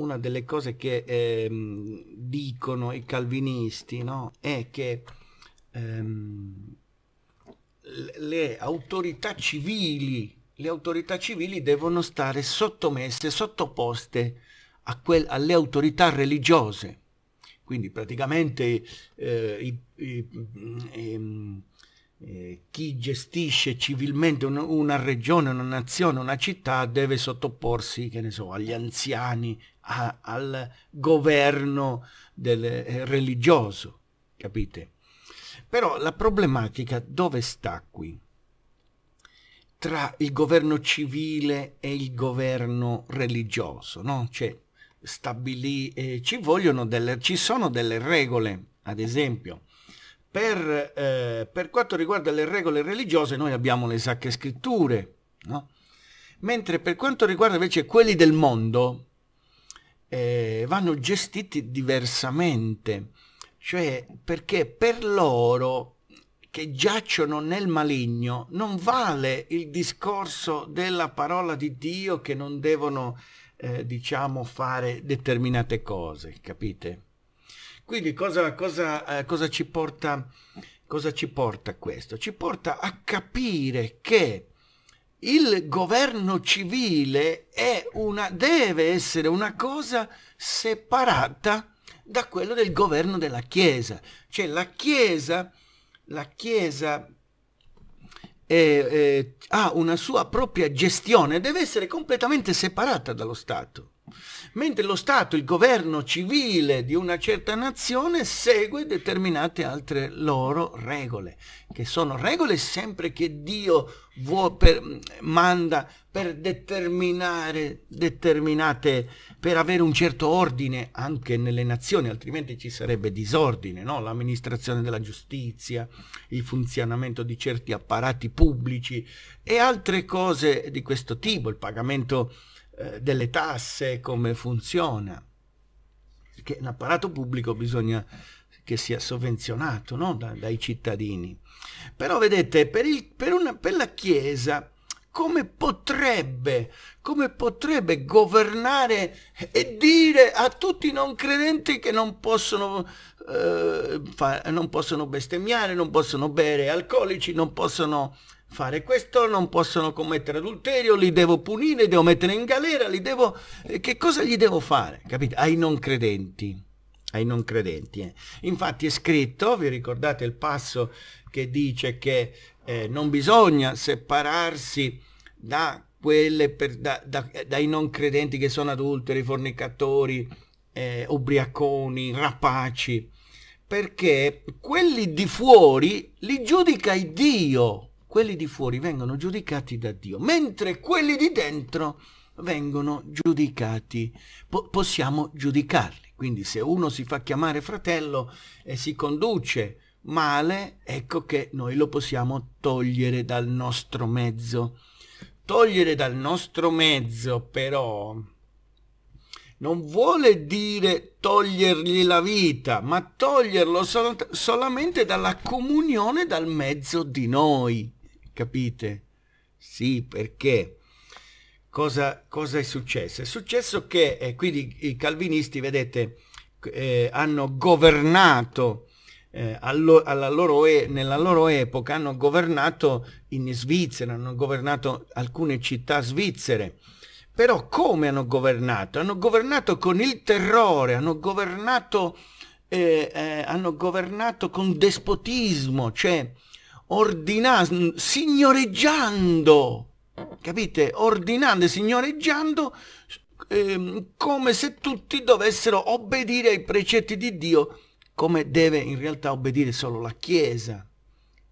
una delle cose che ehm, dicono i calvinisti no? è che ehm, le autorità civili le autorità civili devono stare sottomesse, sottoposte quel, alle autorità religiose. Quindi praticamente eh, i, i, ehm, eh, chi gestisce civilmente un, una regione, una nazione, una città deve sottoporsi, che ne so, agli anziani, a, al governo del, eh, religioso, capite? Però la problematica dove sta qui? Tra il governo civile e il governo religioso, no? Cioè, stabilì, eh, ci, vogliono delle, ci sono delle regole, ad esempio, per, eh, per, quanto riguarda le regole religiose noi abbiamo le sacre scritture, no? mentre per quanto riguarda invece quelli del mondo, eh, vanno gestiti diversamente, cioè perché per loro che giacciono nel maligno non vale il discorso della parola di Dio che non devono, eh, diciamo, fare determinate cose, capite? Quindi cosa, cosa, eh, cosa, ci porta, cosa ci porta questo? Ci porta a capire che il governo civile una, deve essere una cosa separata da quello del governo della Chiesa. Cioè la Chiesa, la Chiesa è, eh, è, eh, ha una sua propria gestione, deve essere completamente separata dallo Stato mentre lo Stato, il governo civile di una certa nazione segue determinate altre loro regole, che sono regole sempre che Dio vuo, per, manda per determinare determinate, per avere un certo ordine anche nelle nazioni, altrimenti ci sarebbe disordine, no? l'amministrazione della giustizia, il funzionamento di certi apparati pubblici e altre cose di questo tipo, il pagamento eh, delle tasse, come funziona. Perché un apparato pubblico bisogna che sia sovvenzionato no? da, dai cittadini. Però vedete, per, il, per, una, per la Chiesa come potrebbe, come potrebbe governare e dire a tutti i non credenti che non possono, eh, fa, non possono bestemmiare, non possono bere alcolici, non possono fare questo, non possono commettere adulterio, li devo punire, li devo mettere in galera, li devo... Eh, che cosa gli devo fare? Capite? Ai non credenti. Ai non credenti. Eh. Infatti è scritto, vi ricordate il passo che dice che eh, non bisogna separarsi da quelle per, da, da, dai non credenti che sono adulteri, fornicatori, eh, ubriaconi, rapaci, perché quelli di fuori li giudica il Dio quelli di fuori vengono giudicati da Dio, mentre quelli di dentro vengono giudicati, po possiamo giudicarli. Quindi se uno si fa chiamare fratello e si conduce male, ecco che noi lo possiamo togliere dal nostro mezzo. Togliere dal nostro mezzo però non vuole dire togliergli la vita, ma toglierlo sol solamente dalla comunione dal mezzo di noi capite? Sì, perché cosa, cosa è successo? È successo che eh, quindi i calvinisti, vedete, eh, hanno governato eh, allo, loro e, nella loro epoca, hanno governato in Svizzera, hanno governato alcune città svizzere. Però come hanno governato? Hanno governato con il terrore, hanno governato, eh, eh hanno governato con despotismo, cioè ordinando, signoreggiando, capite? Ordinando e signoreggiando ehm, come se tutti dovessero obbedire ai precetti di Dio, come deve in realtà obbedire solo la Chiesa.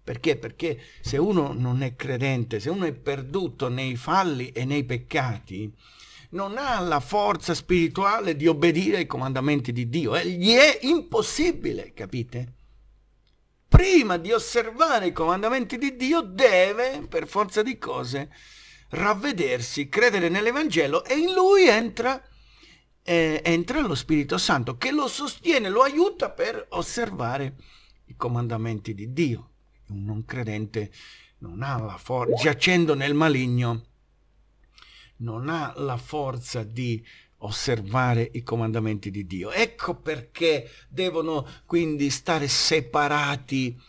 Perché? Perché se uno non è credente, se uno è perduto nei falli e nei peccati, non ha la forza spirituale di obbedire ai comandamenti di Dio. E gli è impossibile, capite? prima di osservare i comandamenti di Dio deve, per forza di cose, ravvedersi, credere nell'Evangelo e in lui entra, eh, entra lo Spirito Santo che lo sostiene, lo aiuta per osservare i comandamenti di Dio. Un non credente non ha la forza, giacendo nel maligno, non ha la forza di osservare i comandamenti di Dio. Ecco perché devono quindi stare separati,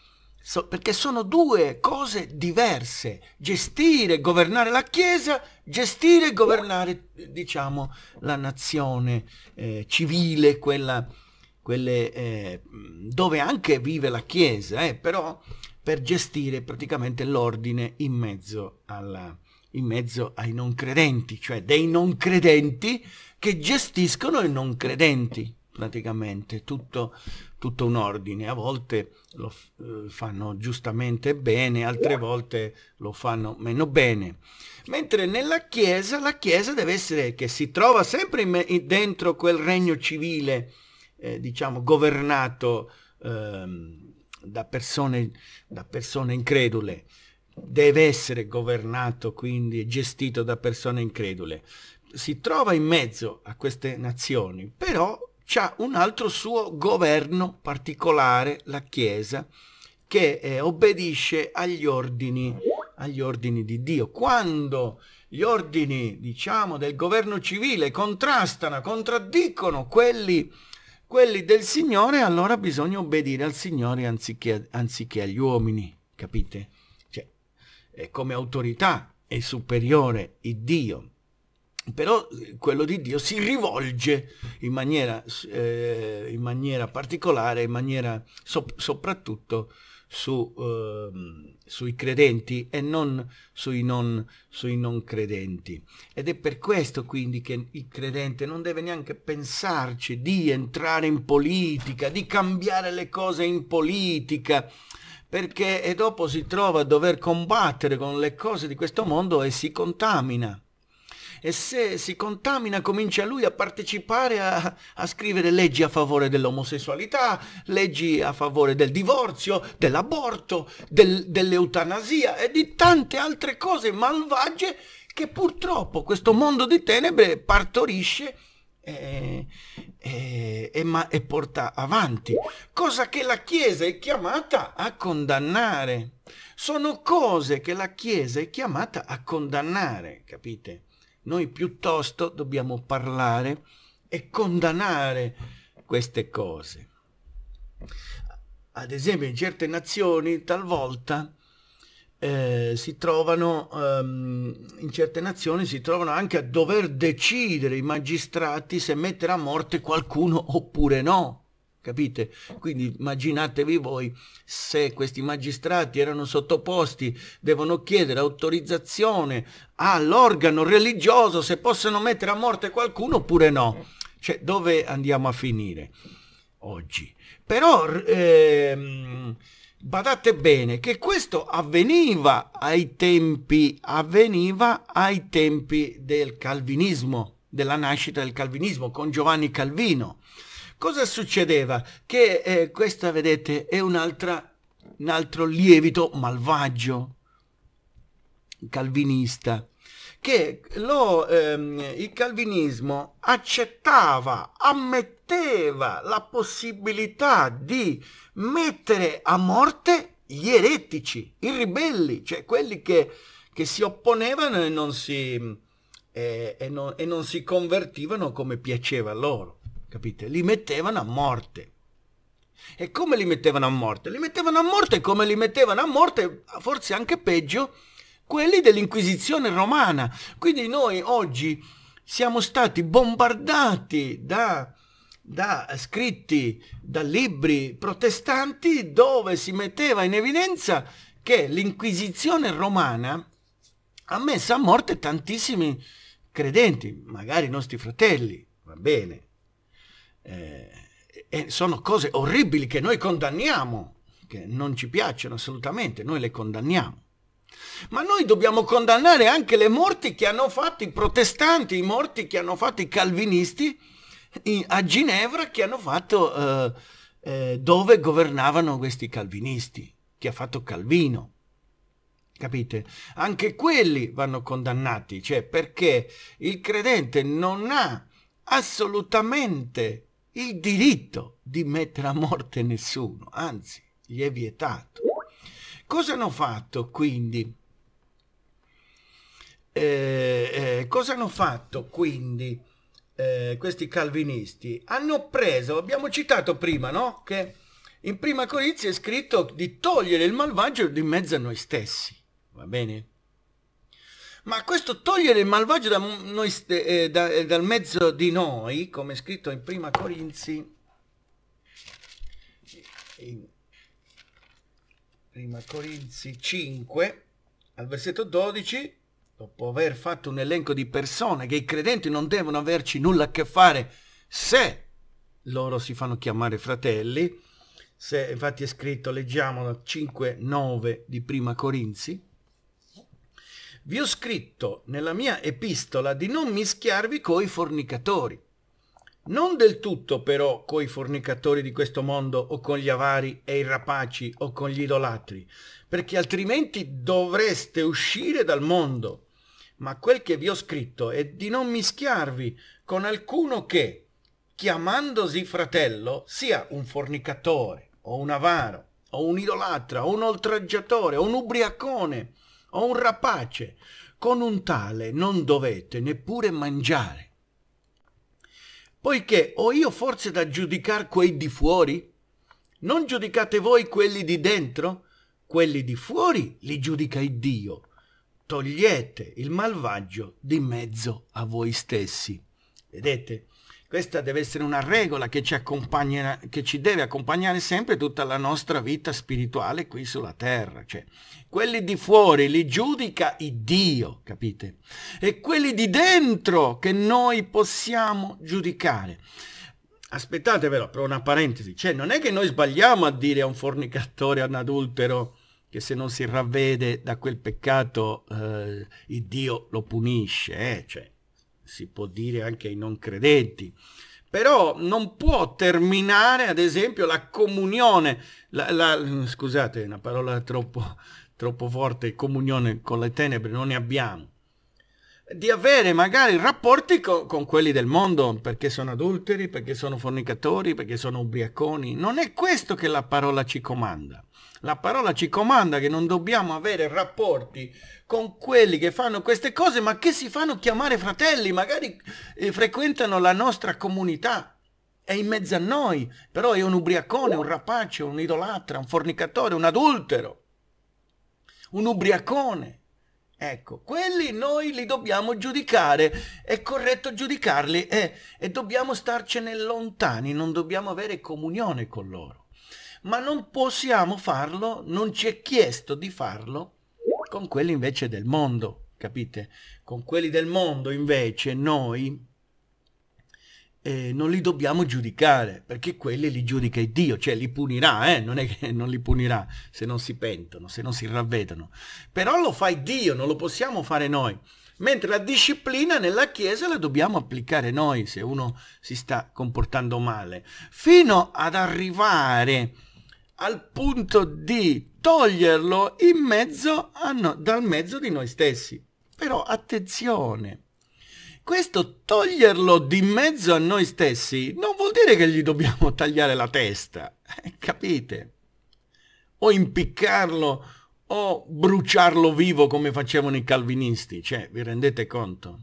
so, perché sono due cose diverse, gestire, e governare la Chiesa, gestire e governare, diciamo, la nazione eh, civile, quella, quelle, eh, dove anche vive la Chiesa, eh, però per gestire praticamente l'ordine in mezzo alla Chiesa in mezzo ai non credenti, cioè dei non credenti che gestiscono i non credenti praticamente, tutto, tutto un ordine. A volte lo eh, fanno giustamente bene, altre volte lo fanno meno bene. Mentre nella Chiesa, la Chiesa deve essere che si trova sempre in, dentro quel regno civile, eh, diciamo, governato eh, da, persone, da persone incredule deve essere governato quindi gestito da persone incredule. Si trova in mezzo a queste nazioni, però c'è un altro suo governo particolare, la Chiesa, che eh, obbedisce agli ordini, agli ordini di Dio. Quando gli ordini, diciamo, del governo civile contrastano, contraddicono quelli, quelli del Signore, allora bisogna obbedire al Signore anziché, anziché agli uomini, capite? eh, come autorità è superiore il Dio. Però eh, quello di Dio si rivolge in maniera, eh, in maniera particolare, in maniera so soprattutto su, eh, sui credenti e non sui, non sui non credenti. Ed è per questo quindi che il credente non deve neanche pensarci di entrare in politica, di cambiare le cose in politica, perché e dopo si trova a dover combattere con le cose di questo mondo e si contamina. E se si contamina comincia lui a partecipare a, a scrivere leggi a favore dell'omosessualità, leggi a favore del divorzio, dell'aborto, del, dell'eutanasia e di tante altre cose malvagie che purtroppo questo mondo di tenebre partorisce e, e, e, ma, e porta avanti, cosa che la Chiesa è chiamata a condannare. Sono cose che la Chiesa è chiamata a condannare, capite? Noi piuttosto dobbiamo parlare e condannare queste cose. Ad esempio in certe nazioni talvolta eh, si trovano ehm, in certe nazioni si trovano anche a dover decidere i magistrati se mettere a morte qualcuno oppure no capite quindi immaginatevi voi se questi magistrati erano sottoposti devono chiedere autorizzazione all'organo religioso se possono mettere a morte qualcuno oppure no cioè dove andiamo a finire oggi però ehm, Badate bene che questo avveniva ai tempi, avveniva ai tempi del calvinismo, della nascita del calvinismo con Giovanni Calvino. Cosa succedeva? Che eh, questa, vedete, è un'altra, un altro lievito malvagio calvinista che lo, ehm, il calvinismo accettava, ammetteva la possibilità di mettere a morte gli eretici, i ribelli, cioè quelli che, che si opponevano e non si, eh, e, non, e non si convertivano come piaceva loro, capite? Li mettevano a morte. E come li mettevano a morte? Li mettevano a morte come li mettevano a morte, forse anche peggio, quelli dell'Inquisizione romana. Quindi noi oggi siamo stati bombardati da, da, scritti, da libri protestanti dove si metteva in evidenza che l'Inquisizione romana ha messo a morte tantissimi credenti, magari i nostri fratelli, va bene. Eh, e sono cose orribili che noi condanniamo, che non ci piacciono assolutamente, noi le condanniamo ma noi dobbiamo condannare anche le morti che hanno fatto i protestanti, i morti che hanno fatto i calvinisti a Ginevra che hanno fatto eh, eh, dove governavano questi calvinisti, che ha fatto Calvino. Capite? Anche quelli vanno condannati, cioè perché il credente non ha assolutamente il diritto di mettere a morte nessuno, anzi, gli è vietato. Cosa hanno fatto quindi eh, eh, cosa hanno fatto quindi eh, questi calvinisti? Hanno preso, abbiamo citato prima, no? Che in prima Corizia è scritto di togliere il malvagio di mezzo a noi stessi, va bene? Ma questo togliere il malvagio da noi, eh, da, eh, dal mezzo di noi, come è scritto in prima Corinzi, in prima Corinzi 5, al versetto 12, dopo aver fatto un elenco di persone che i credenti non devono averci nulla a che fare se loro si fanno chiamare fratelli, se infatti è scritto, leggiamo dal 5.9 di Prima Corinzi, vi ho scritto nella mia epistola di non mischiarvi coi fornicatori, non del tutto però coi fornicatori di questo mondo o con gli avari e i rapaci o con gli idolatri, perché altrimenti dovreste uscire dal mondo ma quel che vi ho scritto è di non mischiarvi con alcuno che, chiamandosi fratello, sia un fornicatore, o un avaro, o un idolatra, o un oltraggiatore, o un ubriacone, o un rapace, con un tale non dovete neppure mangiare. Poiché ho io forse da giudicar quei di fuori? Non giudicate voi quelli di dentro? Quelli di fuori li giudica Dio togliete il malvagio di mezzo a voi stessi. Vedete? Questa deve essere una regola che ci, che ci deve accompagnare sempre tutta la nostra vita spirituale qui sulla terra. Cioè, quelli di fuori li giudica il Dio, capite? E quelli di dentro che noi possiamo giudicare. Aspettatevelo, però, però una parentesi, cioè non è che noi sbagliamo a dire a un fornicatore, a un adultero, che se non si ravvede da quel peccato eh, il Dio lo punisce, eh? cioè, si può dire anche ai non credenti. Però non può terminare, ad esempio, la comunione, la, la, scusate, una parola troppo, troppo forte, comunione con le tenebre, non ne abbiamo di avere magari rapporti con, con quelli del mondo, perché sono adulteri, perché sono fornicatori, perché sono ubriaconi. Non è questo che la parola ci comanda. La parola ci comanda che non dobbiamo avere rapporti con quelli che fanno queste cose, ma che si fanno chiamare fratelli, magari eh, frequentano la nostra comunità. È in mezzo a noi, però è un ubriacone, un rapace, un idolatra, un fornicatore, un adultero, un ubriacone. Ecco, quelli noi li dobbiamo giudicare, è corretto giudicarli eh, e dobbiamo starcene lontani, non dobbiamo avere comunione con loro. Ma non possiamo farlo, non ci è chiesto di farlo con quelli invece del mondo, capite? Con quelli del mondo invece noi eh, non li dobbiamo giudicare, perché quelli li giudica Dio, cioè li punirà, eh? non è che non li punirà se non si pentono, se non si ravvedono. Però lo fa Dio, non lo possiamo fare noi. Mentre la disciplina nella Chiesa la dobbiamo applicare noi se uno si sta comportando male, fino ad arrivare al punto di toglierlo mezzo a, dal mezzo di noi stessi. Però attenzione, questo toglierlo di mezzo a noi stessi non vuol dire che gli dobbiamo tagliare la testa, eh, capite? O impiccarlo o bruciarlo vivo come facevano i calvinisti, cioè vi rendete conto?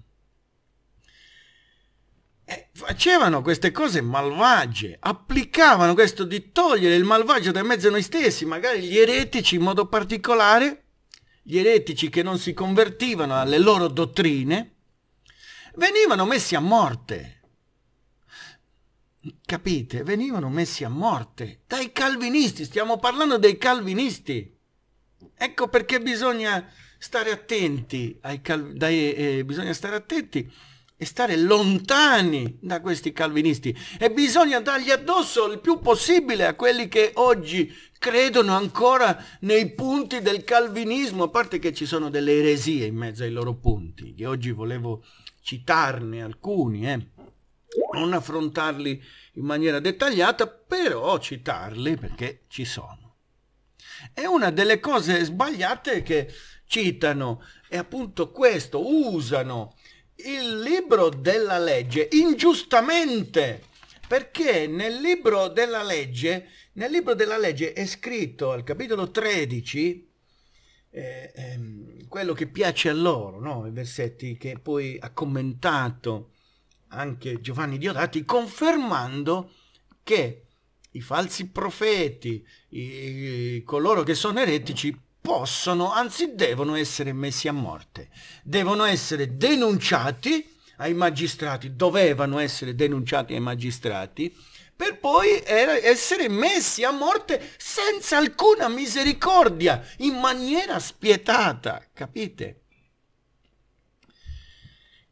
Eh, facevano queste cose malvagie, applicavano questo di togliere il malvagio da mezzo a noi stessi, magari gli eretici in modo particolare, gli eretici che non si convertivano alle loro dottrine, venivano messi a morte. Capite? Venivano messi a morte dai calvinisti, stiamo parlando dei calvinisti. Ecco perché bisogna stare attenti, cal- dai, eh, bisogna stare attenti e stare lontani da questi calvinisti e bisogna dargli addosso il più possibile a quelli che oggi credono ancora nei punti del calvinismo, a parte che ci sono delle eresie in mezzo ai loro punti, che oggi volevo citarne alcuni, eh. non affrontarli in maniera dettagliata, però citarli perché ci sono. E una delle cose sbagliate che citano è appunto questo, usano il libro della legge ingiustamente, perché nel libro della legge, nel libro della legge è scritto al capitolo 13 eh, ehm, quello che piace a loro, no? i versetti che poi ha commentato anche Giovanni Diodati, confermando che i falsi profeti, i, coloro che sono eretici, possono, anzi devono essere messi a morte, devono essere denunciati ai magistrati, dovevano essere denunciati ai magistrati, per poi essere messi a morte senza alcuna misericordia, in maniera spietata, capite?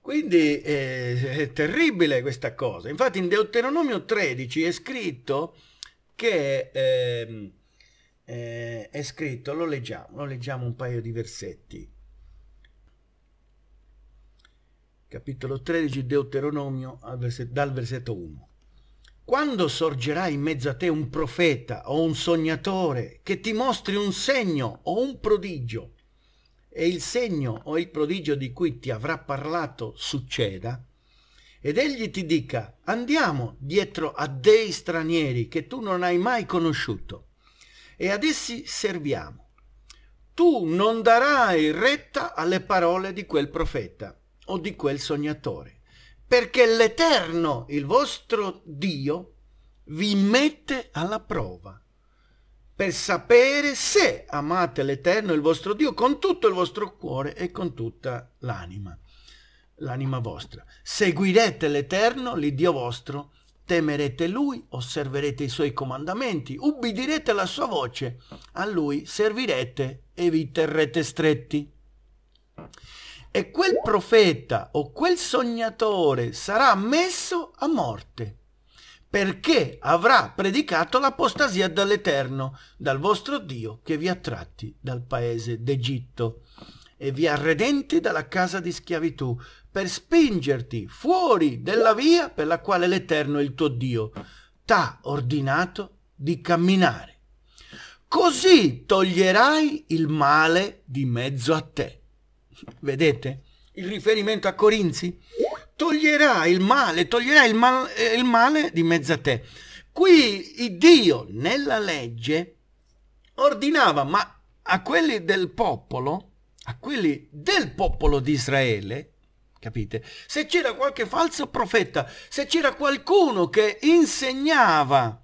Quindi eh, è terribile questa cosa. Infatti in Deuteronomio 13 è scritto che... Eh, eh, è scritto, lo leggiamo, lo leggiamo un paio di versetti. Capitolo 13 Deuteronomio dal versetto 1. Quando sorgerà in mezzo a te un profeta o un sognatore che ti mostri un segno o un prodigio e il segno o il prodigio di cui ti avrà parlato succeda, ed egli ti dica andiamo dietro a dei stranieri che tu non hai mai conosciuto e ad essi serviamo. Tu non darai retta alle parole di quel profeta o di quel sognatore perché l'Eterno, il vostro Dio, vi mette alla prova per sapere se amate l'Eterno, il vostro Dio, con tutto il vostro cuore e con tutta l'anima, l'anima vostra. Seguirete l'Eterno, l'Iddio vostro, temerete Lui, osserverete i Suoi comandamenti, ubbidirete la Sua voce, a Lui servirete e vi terrete stretti e quel profeta o quel sognatore sarà messo a morte, perché avrà predicato l'apostasia dall'Eterno, dal vostro Dio che vi ha tratti dal paese d'Egitto e vi ha redenti dalla casa di schiavitù, per spingerti fuori della via per la quale l'Eterno, il tuo Dio, t'ha ordinato di camminare. Così toglierai il male di mezzo a te vedete il riferimento a Corinzi? Toglierà il male, toglierà il, mal, eh, il male di mezzo a te. Qui Dio nella legge ordinava, ma a quelli del popolo, a quelli del popolo di Israele, capite? Se c'era qualche falso profeta, se c'era qualcuno che insegnava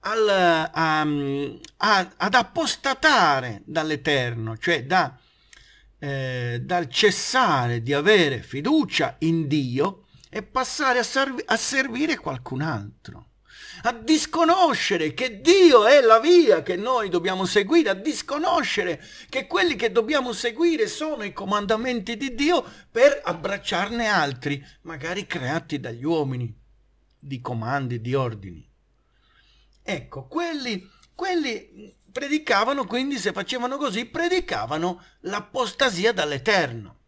al, a, ehm, a, ad apostatare dall'Eterno, cioè da eh, dal cessare di avere fiducia in Dio e passare a, serv a servire qualcun altro a disconoscere che Dio è la via che noi dobbiamo seguire, a disconoscere che quelli che dobbiamo seguire sono i comandamenti di Dio per abbracciarne altri, magari creati dagli uomini, di comandi, di ordini. Ecco, quelli, quelli predicavano quindi, se facevano così, predicavano l'apostasia dall'Eterno.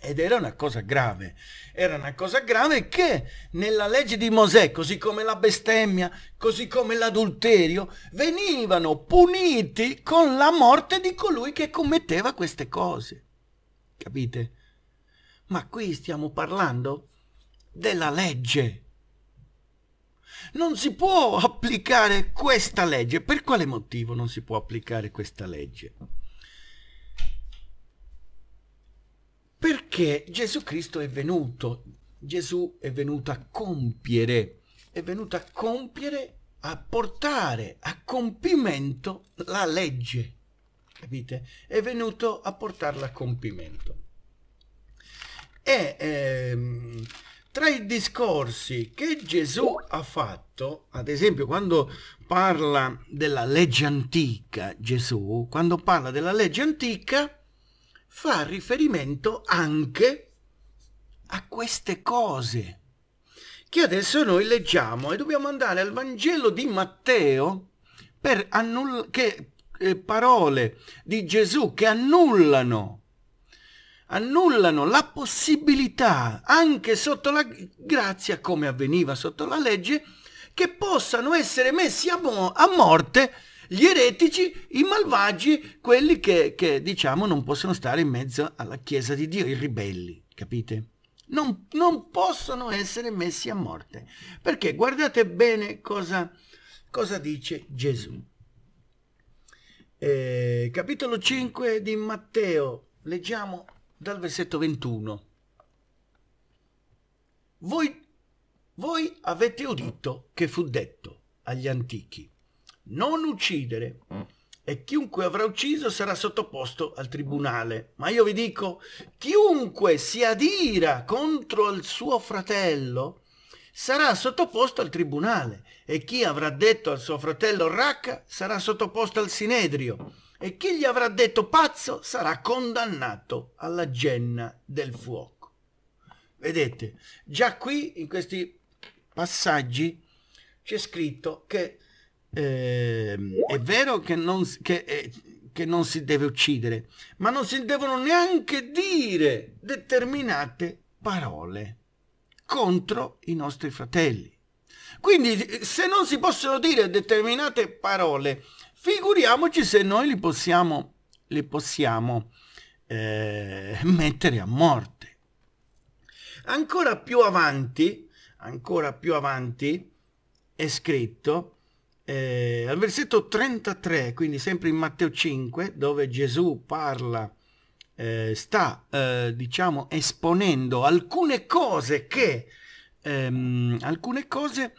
Ed era una cosa grave, era una cosa grave che nella legge di Mosè, così come la bestemmia, così come l'adulterio, venivano puniti con la morte di colui che commetteva queste cose. Capite? Ma qui stiamo parlando della legge, non si può applicare questa legge. Per quale motivo non si può applicare questa legge? Perché Gesù Cristo è venuto, Gesù è venuto a compiere, è venuto a compiere, a portare a compimento la legge, capite? È venuto a portarla a compimento. E ehm, tra i discorsi che Gesù ha fatto, ad esempio quando parla della legge antica, Gesù, quando parla della legge antica, fa riferimento anche a queste cose che adesso noi leggiamo e dobbiamo andare al Vangelo di Matteo per annullare che eh, parole di Gesù che annullano annullano la possibilità, anche sotto la grazia, come avveniva sotto la legge, che possano essere messi a, mo a morte gli eretici, i malvagi, quelli che, che, diciamo non possono stare in mezzo alla Chiesa di Dio, i ribelli, capite? Non, non possono essere messi a morte. Perché guardate bene cosa, cosa dice Gesù. Eh, capitolo 5 di Matteo, leggiamo dal versetto 21. Voi, voi avete udito che fu detto agli antichi, non uccidere, e chiunque avrà ucciso sarà sottoposto al tribunale. Ma io vi dico, chiunque si adira contro il suo fratello, sarà sottoposto al tribunale e chi avrà detto al suo fratello racca sarà sottoposto al sinedrio e chi gli avrà detto pazzo sarà condannato alla genna del fuoco. Vedete, già qui in questi passaggi c'è scritto che eh, è vero che non, che, eh, che non si deve uccidere, ma non si devono neanche dire determinate parole contro i nostri fratelli. Quindi se non si possono dire determinate parole Figuriamoci se noi li possiamo, li possiamo eh, mettere a morte. Ancora più avanti, ancora più avanti, è scritto eh, al versetto 33, quindi sempre in Matteo 5, dove Gesù parla, eh, sta eh, diciamo esponendo alcune cose che, ehm, alcune cose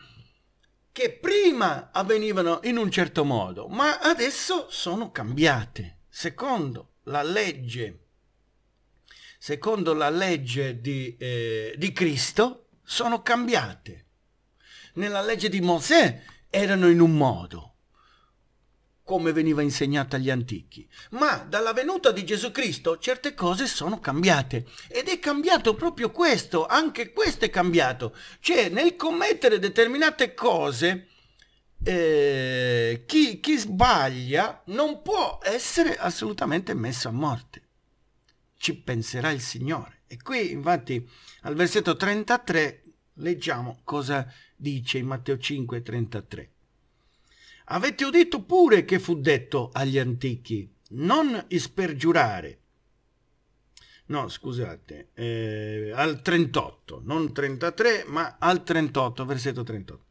che prima avvenivano in un certo modo, ma adesso sono cambiate, secondo la legge, secondo la legge di, eh, di Cristo, sono cambiate. Nella legge di Mosè erano in un modo, come veniva insegnata agli antichi. Ma dalla venuta di Gesù Cristo certe cose sono cambiate ed è cambiato proprio questo, anche questo è cambiato. Cioè nel commettere determinate cose eh, chi, chi sbaglia non può essere assolutamente messo a morte. Ci penserà il Signore. E qui infatti al versetto 33 leggiamo cosa dice in Matteo 5, 33. Avete udito pure che fu detto agli antichi, non ispergiurare. No, scusate, eh, al 38, non 33, ma al 38, versetto 38.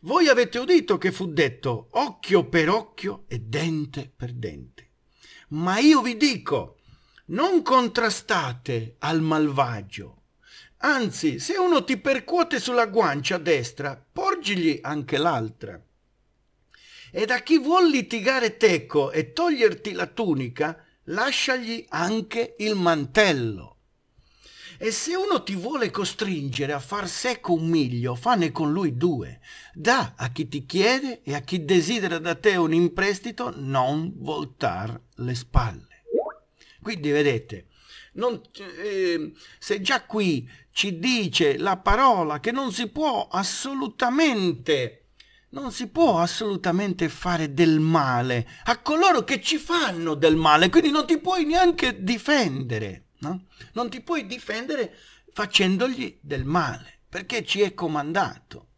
Voi avete udito che fu detto occhio per occhio e dente per dente. Ma io vi dico, non contrastate al malvagio. Anzi, se uno ti percuote sulla guancia destra, porgigli anche l'altra e da chi vuol litigare teco e toglierti la tunica, lasciagli anche il mantello. E se uno ti vuole costringere a far seco un miglio, fanne con lui due. Da a chi ti chiede e a chi desidera da te un imprestito non voltar le spalle. Quindi vedete, non, eh, se già qui ci dice la parola che non si può assolutamente non si può assolutamente fare del male a coloro che ci fanno del male, quindi non ti puoi neanche difendere, no? Non ti puoi difendere facendogli del male, perché ci è comandato.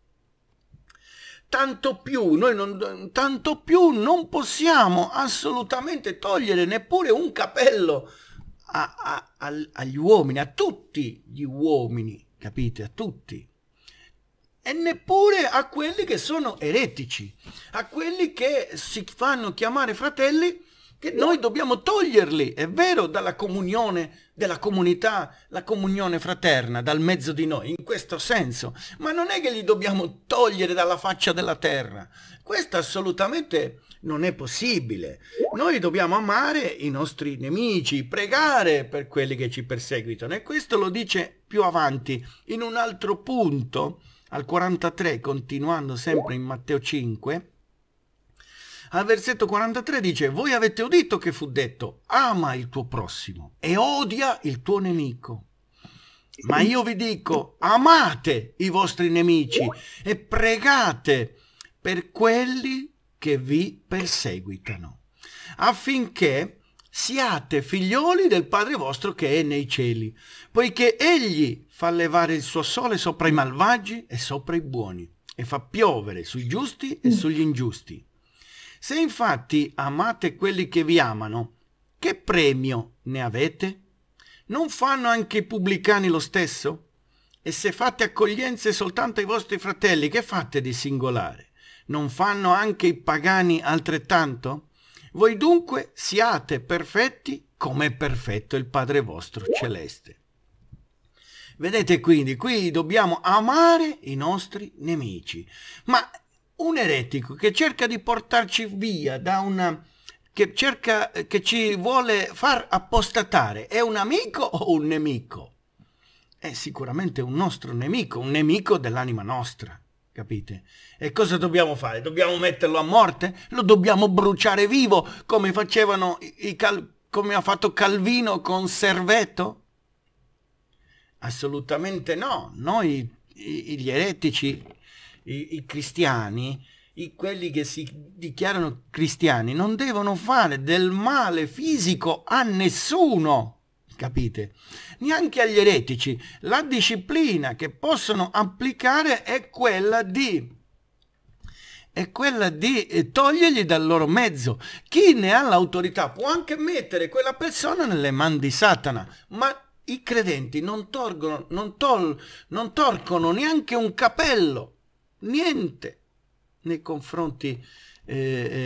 Tanto più, noi non, tanto più non possiamo assolutamente togliere neppure un capello a, a, a, agli uomini, a tutti gli uomini, capite? A tutti e neppure a quelli che sono eretici, a quelli che si fanno chiamare fratelli, che noi dobbiamo toglierli, è vero, dalla comunione della comunità, la comunione fraterna, dal mezzo di noi, in questo senso, ma non è che li dobbiamo togliere dalla faccia della terra, questo assolutamente non è possibile. Noi dobbiamo amare i nostri nemici, pregare per quelli che ci perseguitano e questo lo dice più avanti, in un altro punto, al 43, continuando sempre in Matteo 5, al versetto 43 dice, voi avete udito che fu detto, ama il tuo prossimo e odia il tuo nemico. Ma io vi dico, amate i vostri nemici e pregate per quelli che vi perseguitano, affinché siate figlioli del Padre vostro che è nei cieli, poiché egli fa levare il suo sole sopra i malvagi e sopra i buoni, e fa piovere sui giusti e mm. sugli ingiusti. Se infatti amate quelli che vi amano, che premio ne avete? Non fanno anche i pubblicani lo stesso? E se fate accoglienze soltanto ai vostri fratelli, che fate di singolare? Non fanno anche i pagani altrettanto? Voi dunque siate perfetti come è perfetto il Padre vostro celeste. Vedete quindi, qui dobbiamo amare i nostri nemici. Ma un eretico che cerca di portarci via da una... che cerca... che ci vuole far appostatare, è un amico o un nemico? È sicuramente un nostro nemico, un nemico dell'anima nostra. Capite? E cosa dobbiamo fare? Dobbiamo metterlo a morte? Lo dobbiamo bruciare vivo come facevano i cal- come ha fatto Calvino con Servetto? Assolutamente no. Noi i, gli eretici, i, i cristiani, i, quelli che si dichiarano cristiani non devono fare del male fisico a nessuno capite? Neanche agli eretici. La disciplina che possono applicare è quella di è quella di eh, togliergli dal loro mezzo. Chi ne ha l'autorità può anche mettere quella persona nelle mani di Satana, ma i credenti non, torgono, non, tol, non torcono neanche un capello, niente, nei confronti, eh,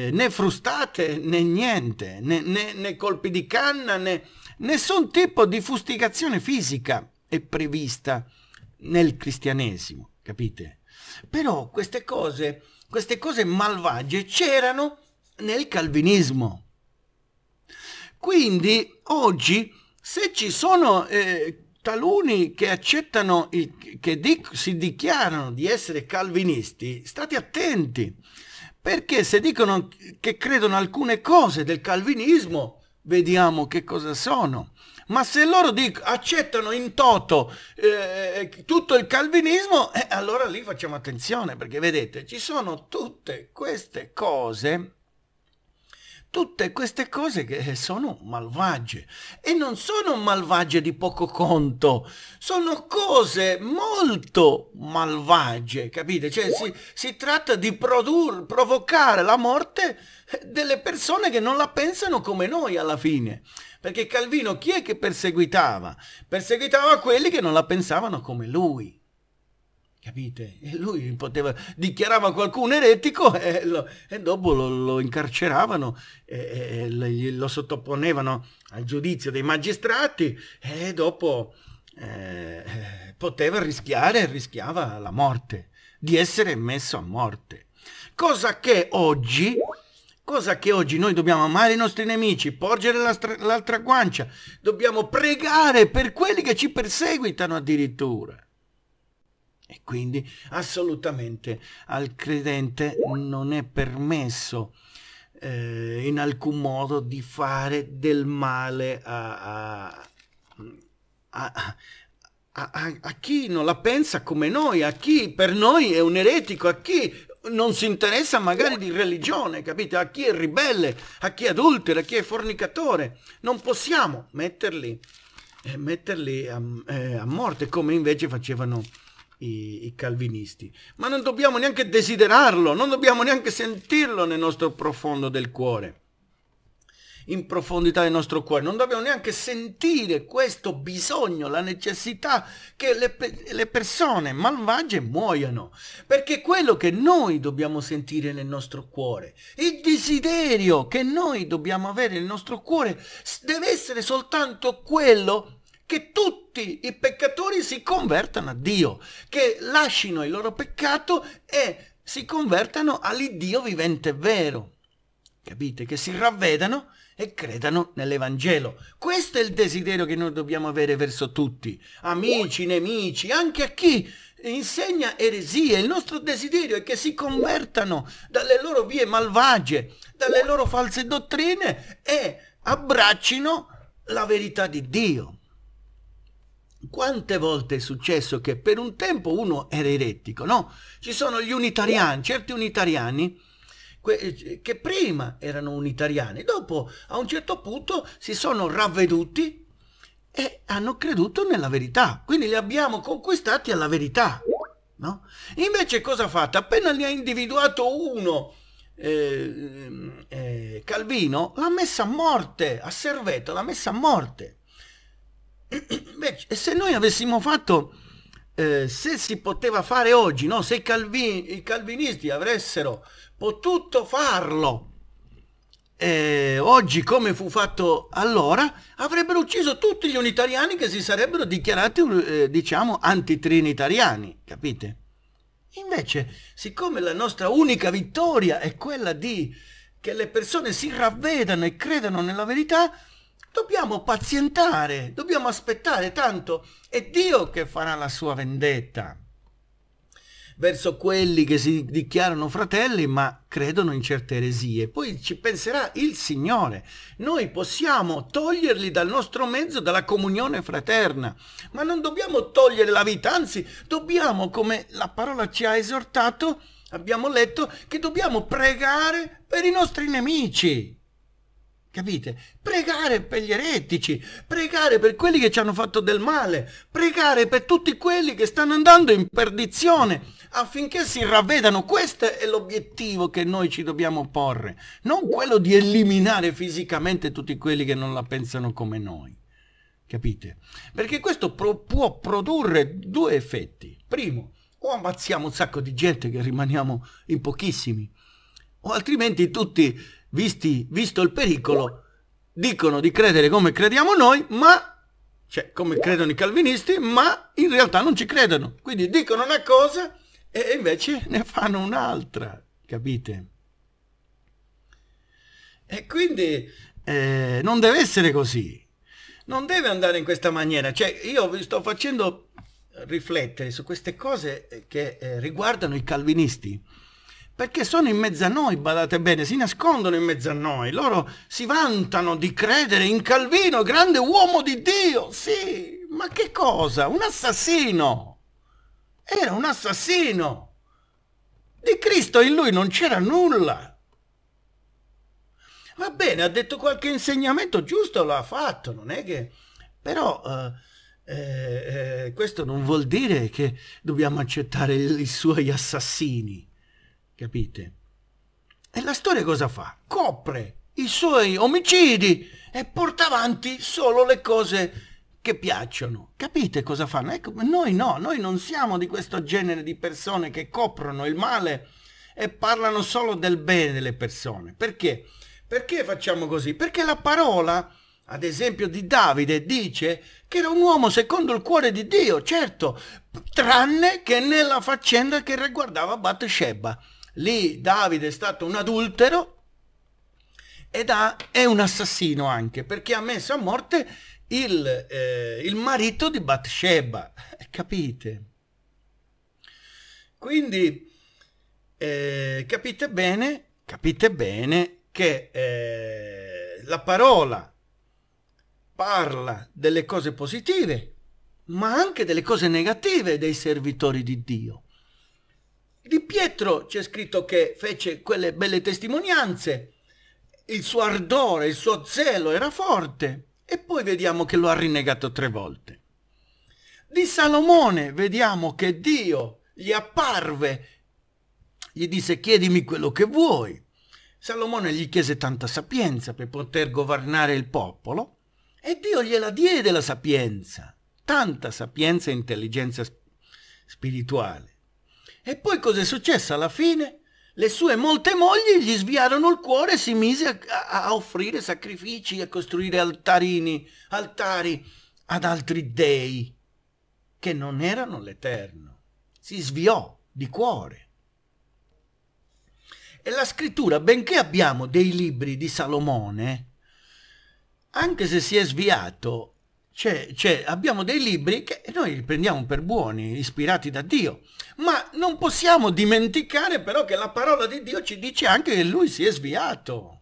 eh né frustate né niente, né, né, né colpi di canna né Nessun tipo di fustigazione fisica è prevista nel cristianesimo, capite? Però queste cose, queste cose malvagie c'erano nel calvinismo. Quindi oggi se ci sono eh, taluni che accettano, il, che dic, si dichiarano di essere calvinisti, state attenti, perché se dicono che credono alcune cose del calvinismo, vediamo che cosa sono. Ma se loro dic- accettano in toto eh, eh, tutto il calvinismo, eh, allora lì facciamo attenzione, perché vedete, ci sono tutte queste cose Tutte queste cose che eh, sono malvagie e non sono malvagie di poco conto, sono cose molto malvagie, capite? Cioè si, si tratta di produr, provocare la morte delle persone che non la pensano come noi alla fine. Perché Calvino chi è che perseguitava? Perseguitava quelli che non la pensavano come lui. Capite? E lui poteva, dichiarava qualcuno eretico e, lo, e dopo lo, lo incarceravano e, e, lo sottoponevano al giudizio dei magistrati e dopo eh, poteva rischiare, rischiava la morte, di essere messo a morte. Cosa che oggi, cosa che oggi noi dobbiamo amare i nostri nemici, porgere l'altra guancia, dobbiamo pregare per quelli che ci perseguitano addirittura. E quindi assolutamente al credente non è permesso eh, in alcun modo di fare del male a, a, a, a, chi non la pensa come noi, a chi per noi è un eretico, a chi non si interessa magari di religione, capite? A chi è ribelle, a chi è adultero, a chi è fornicatore. Non possiamo metterli, eh, metterli eh, a morte come invece facevano i, i calvinisti, ma non dobbiamo neanche desiderarlo, non dobbiamo neanche sentirlo nel nostro profondo del cuore in profondità del nostro cuore, non dobbiamo neanche sentire questo bisogno, la necessità che le, le, persone malvagie muoiano, perché quello che noi dobbiamo sentire nel nostro cuore, il desiderio che noi dobbiamo avere nel nostro cuore, deve essere soltanto quello che tutti i peccatori si convertano a Dio, che lasciano il loro peccato e si convertano all'Iddio vivente vero. Capite? Che si ravvedano e credano nell'Evangelo. Questo è il desiderio che noi dobbiamo avere verso tutti, amici, nemici, anche a chi insegna eresie. Il nostro desiderio è che si convertano dalle loro vie malvagie, dalle loro false dottrine e abbraccino la verità di Dio. Quante volte è successo che per un tempo uno era erettico, no? Ci sono gli unitariani, certi unitariani che prima erano unitariani, dopo a un certo punto si sono ravveduti e hanno creduto nella verità, quindi li abbiamo conquistati alla verità, no? Invece cosa ha fatto? Appena ne ha individuato uno, eh, eh, Calvino, l'ha messa a morte, a Serveto l'ha messa a morte Beh, se noi avessimo fatto, eh, se si poteva fare oggi, no? se i, calvin, i calvinisti avessero potuto farlo eh, oggi come fu fatto allora, avrebbero ucciso tutti gli unitariani che si sarebbero dichiarati, eh, diciamo, antitrinitariani, capite? Invece, siccome la nostra unica vittoria è quella di che le persone si ravvedano e credano nella verità, Dobbiamo pazientare, dobbiamo aspettare, tanto è Dio che farà la sua vendetta verso quelli che si dichiarano fratelli ma credono in certe eresie. Poi ci penserà il Signore. Noi possiamo toglierli dal nostro mezzo, dalla comunione fraterna, ma non dobbiamo togliere la vita, anzi dobbiamo, come la parola ci ha esortato, abbiamo letto, che dobbiamo pregare per i nostri nemici. Capite? Pregare per gli eretici, pregare per quelli che ci hanno fatto del male, pregare per tutti quelli che stanno andando in perdizione affinché si ravvedano. Questo è l'obiettivo che noi ci dobbiamo porre, non quello di eliminare fisicamente tutti quelli che non la pensano come noi. Capite? Perché questo pro può produrre due effetti. Primo, o ammazziamo un sacco di gente che rimaniamo in pochissimi, o altrimenti tutti visti, visto il pericolo, dicono di credere come crediamo noi, ma cioè come credono i calvinisti, ma in realtà non ci credono. Quindi dicono una cosa e invece ne fanno un'altra, capite? E quindi eh, non deve essere così, non deve andare in questa maniera. Cioè io vi sto facendo riflettere su queste cose che eh, riguardano i calvinisti perché sono in mezzo a noi, badate bene, si nascondono in mezzo a noi, loro si vantano di credere in Calvino, grande uomo di Dio, sì, ma che cosa? Un assassino! Era un assassino! Di Cristo in lui non c'era nulla! Va bene, ha detto qualche insegnamento giusto, l'ha fatto, non è che... Però... Eh, eh, eh, questo non vuol dire che dobbiamo accettare i suoi assassini Capite? E la storia cosa fa? Copre i suoi omicidi e porta avanti solo le cose che piacciono. Capite cosa fanno? Ecco, noi no, noi non siamo di questo genere di persone che coprono il male e parlano solo del bene delle persone. Perché? Perché facciamo così? Perché la parola, ad esempio, di Davide dice che era un uomo secondo il cuore di Dio, certo, tranne che nella faccenda che riguardava Bathsheba lì Davide è stato un adultero ed ha, è un assassino anche perché ha messo a morte il, eh, il marito di Bathsheba, capite? Quindi eh, capite bene, capite bene che eh, la parola parla delle cose positive, ma anche delle cose negative dei servitori di Dio. Di Pietro c'è scritto che fece quelle belle testimonianze, il suo ardore, il suo zelo era forte e poi vediamo che lo ha rinnegato tre volte. Di Salomone vediamo che Dio gli apparve, gli disse chiedimi quello che vuoi. Salomone gli chiese tanta sapienza per poter governare il popolo e Dio gliela diede la sapienza, tanta sapienza e intelligenza spirituale. E poi cosa è successo alla fine? Le sue molte mogli gli sviarono il cuore e si mise a, a, offrire sacrifici, a costruire altarini, altari ad altri dei che non erano l'Eterno. Si sviò di cuore. E la scrittura, benché abbiamo dei libri di Salomone, anche se si è sviato, cioè, cioè abbiamo dei libri che noi li prendiamo per buoni, ispirati da Dio. Ma non possiamo dimenticare però che la parola di Dio ci dice anche che lui si è sviato.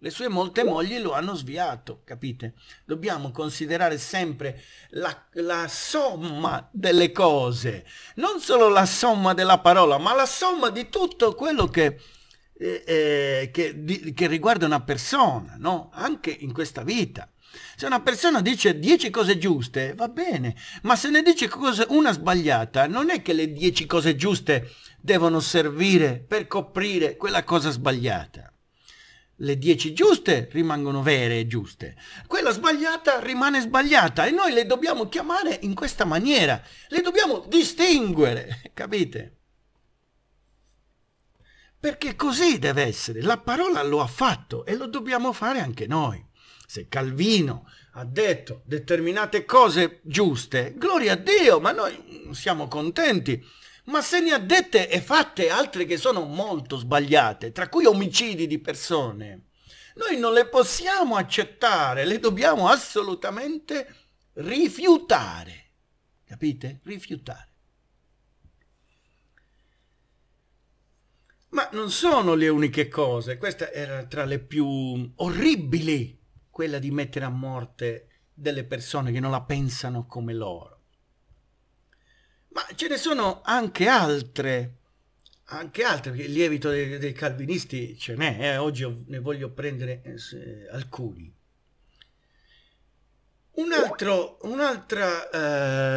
Le sue molte mogli lo hanno sviato, capite? Dobbiamo considerare sempre la, la, somma delle cose, non solo la somma della parola, ma la somma di tutto quello che, eh, eh che, di, che riguarda una persona, no? Anche in questa vita. Se una persona dice 10 cose giuste, va bene, ma se ne dice una sbagliata, non è che le 10 cose giuste devono servire per coprire quella cosa sbagliata. Le 10 giuste rimangono vere e giuste, quella sbagliata rimane sbagliata e noi le dobbiamo chiamare in questa maniera, le dobbiamo distinguere, capite? Perché così deve essere, la parola lo ha fatto e lo dobbiamo fare anche noi se Calvino ha detto determinate cose giuste, gloria a Dio, ma noi siamo contenti. Ma se ne ha dette e fatte altre che sono molto sbagliate, tra cui omicidi di persone, noi non le possiamo accettare, le dobbiamo assolutamente rifiutare. Capite? Rifiutare. Ma non sono le uniche cose, questa era tra le più orribili quella di mettere a morte delle persone che non la pensano come loro. Ma ce ne sono anche altre, anche altre, perché il lievito dei, dei calvinisti ce n'è, eh, oggi ne voglio prendere eh, eh alcuni. Un'altra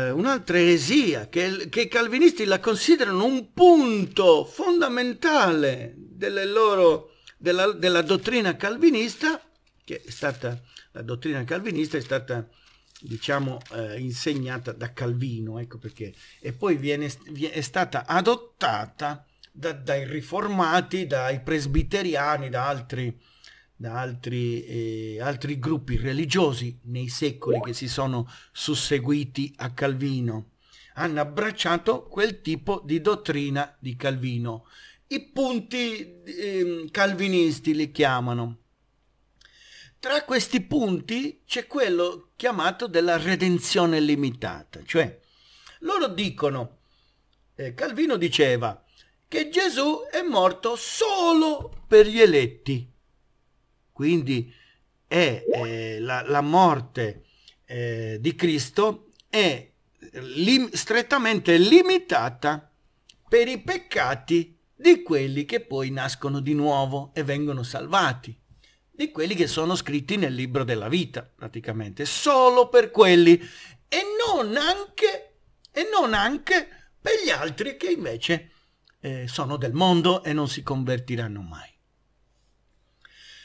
eh, un eresia che, che, i calvinisti la considerano un punto fondamentale loro, della, della, dottrina calvinista che è stata, la dottrina calvinista è stata diciamo eh, insegnata da Calvino, ecco perché, e poi viene, è stata adottata da, dai riformati, dai presbiteriani, da altri, da altri, eh, altri gruppi religiosi nei secoli che si sono susseguiti a Calvino. Hanno abbracciato quel tipo di dottrina di Calvino. I punti eh, calvinisti li chiamano. Tra questi punti c'è quello chiamato della redenzione limitata, cioè loro dicono, eh, Calvino diceva, che Gesù è morto solo per gli eletti. Quindi è, eh, la, la, morte eh, di Cristo è lim strettamente limitata per i peccati di quelli che poi nascono di nuovo e vengono salvati di quelli che sono scritti nel libro della vita, praticamente, solo per quelli e non anche, e non anche per gli altri che invece eh, sono del mondo e non si convertiranno mai.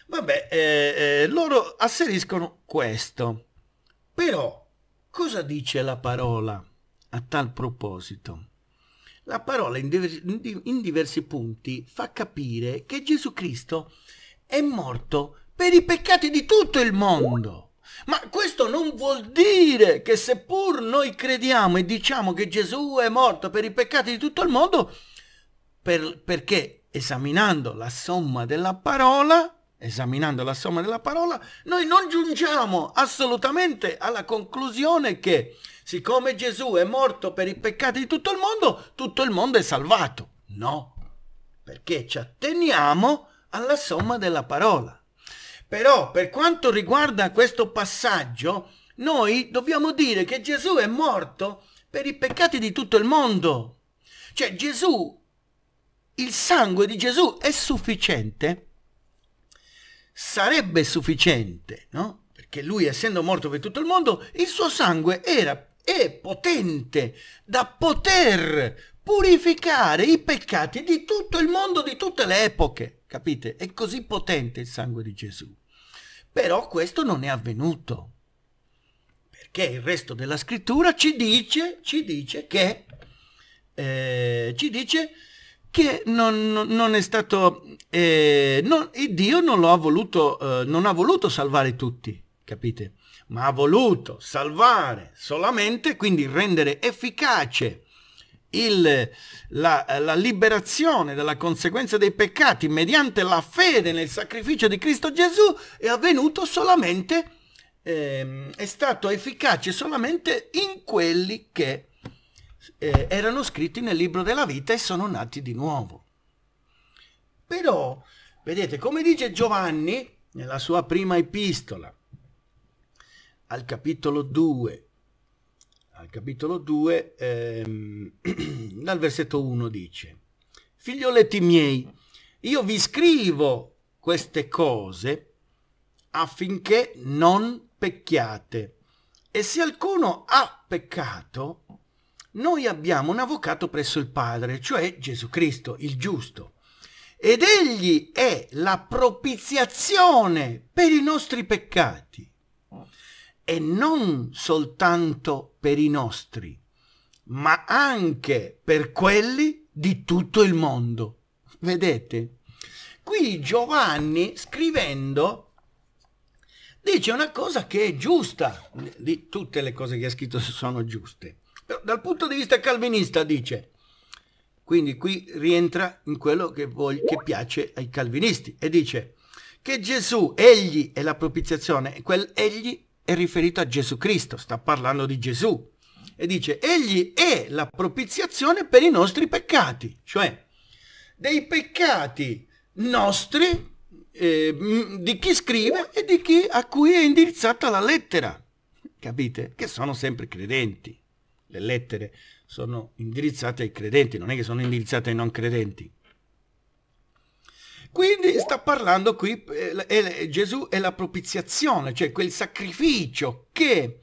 Vabbè, eh, eh, loro asseriscono questo, però cosa dice la parola a tal proposito? La parola in diversi, in diversi punti fa capire che Gesù Cristo è morto per i peccati di tutto il mondo. Ma questo non vuol dire che seppur noi crediamo e diciamo che Gesù è morto per i peccati di tutto il mondo, per, perché esaminando la somma della parola, esaminando la somma della parola, noi non giungiamo assolutamente alla conclusione che siccome Gesù è morto per i peccati di tutto il mondo, tutto il mondo è salvato. No, perché ci atteniamo alla somma della parola. Però per quanto riguarda questo passaggio, noi dobbiamo dire che Gesù è morto per i peccati di tutto il mondo. Cioè Gesù, il sangue di Gesù è sufficiente? Sarebbe sufficiente, no? Perché lui essendo morto per tutto il mondo, il suo sangue era è potente da poter purificare i peccati di tutto il mondo, di tutte le epoche, capite? È così potente il sangue di Gesù. Però questo non è avvenuto, perché il resto della scrittura ci dice, ci dice che, eh, ci dice che non, non è stato, eh, non, Dio non, ha voluto, eh, non ha voluto salvare tutti, capite? Ma ha voluto salvare solamente, quindi rendere efficace il, la, la, liberazione dalla conseguenza dei peccati mediante la fede nel sacrificio di Cristo Gesù è avvenuto solamente, eh, è stato efficace solamente in quelli che eh, erano scritti nel libro della vita e sono nati di nuovo. Però, vedete, come dice Giovanni nella sua prima epistola, al capitolo 2, al capitolo 2, ehm, dal versetto 1 dice, figlioletti miei, io vi scrivo queste cose affinché non pecchiate. E se alcuno ha peccato, noi abbiamo un avvocato presso il Padre, cioè Gesù Cristo, il giusto. Ed egli è la propiziazione per i nostri peccati e non soltanto per i nostri, ma anche per quelli di tutto il mondo. Vedete? Qui Giovanni scrivendo dice una cosa che è giusta, di tutte le cose che ha scritto sono giuste. Però dal punto di vista calvinista dice, quindi qui rientra in quello che, vuol, che piace ai calvinisti e dice che Gesù, egli è la propiziazione, quel egli è riferito a Gesù Cristo, sta parlando di Gesù. E dice, egli è la propiziazione per i nostri peccati, cioè dei peccati nostri, eh, di chi scrive e di chi a cui è indirizzata la lettera. Capite? Che sono sempre credenti. Le lettere sono indirizzate ai credenti, non è che sono indirizzate ai non credenti. Quindi sta parlando qui, eh, eh, Gesù è la propiziazione, cioè quel sacrificio che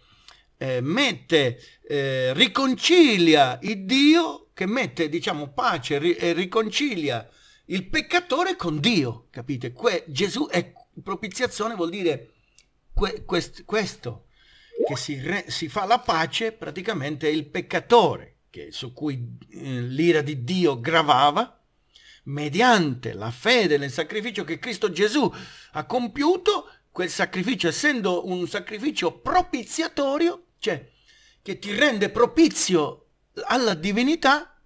eh, mette, eh, riconcilia il Dio, che mette, diciamo, pace ri e riconcilia il peccatore con Dio, capite? Que Gesù è propiziazione, vuol dire que quest questo, che si, si, fa la pace praticamente il peccatore, che, su cui eh, l'ira di Dio gravava, mediante la fede nel sacrificio che Cristo Gesù ha compiuto, quel sacrificio essendo un sacrificio propiziatorio, cioè che ti rende propizio alla divinità,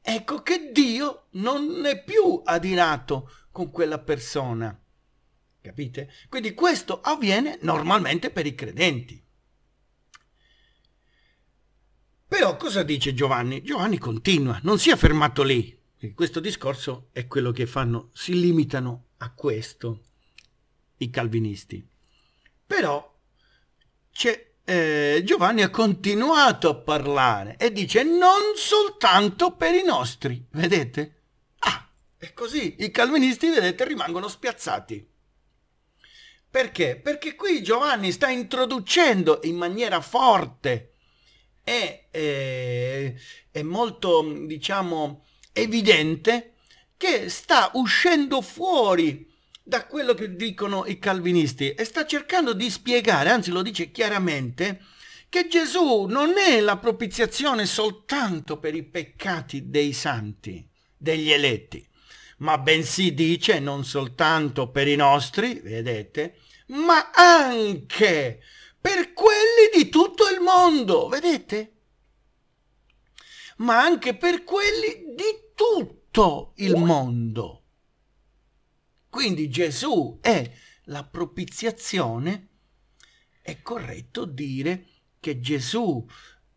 ecco che Dio non è più adinato con quella persona. Capite? Quindi questo avviene normalmente per i credenti. Però cosa dice Giovanni? Giovanni continua, non si è fermato lì, questo discorso è quello che fanno, si limitano a questo i calvinisti. Però eh, Giovanni ha continuato a parlare e dice non soltanto per i nostri, vedete? Ah, è così, i calvinisti, vedete, rimangono spiazzati. Perché? Perché qui Giovanni sta introducendo in maniera forte e, e, eh, e molto, diciamo, evidente che sta uscendo fuori da quello che dicono i calvinisti e sta cercando di spiegare, anzi lo dice chiaramente, che Gesù non è la propiziazione soltanto per i peccati dei santi, degli eletti, ma bensì dice non soltanto per i nostri, vedete, ma anche per quelli di tutto il mondo, vedete? ma anche per quelli di tutto il mondo. Quindi Gesù è la propiziazione, è corretto dire che Gesù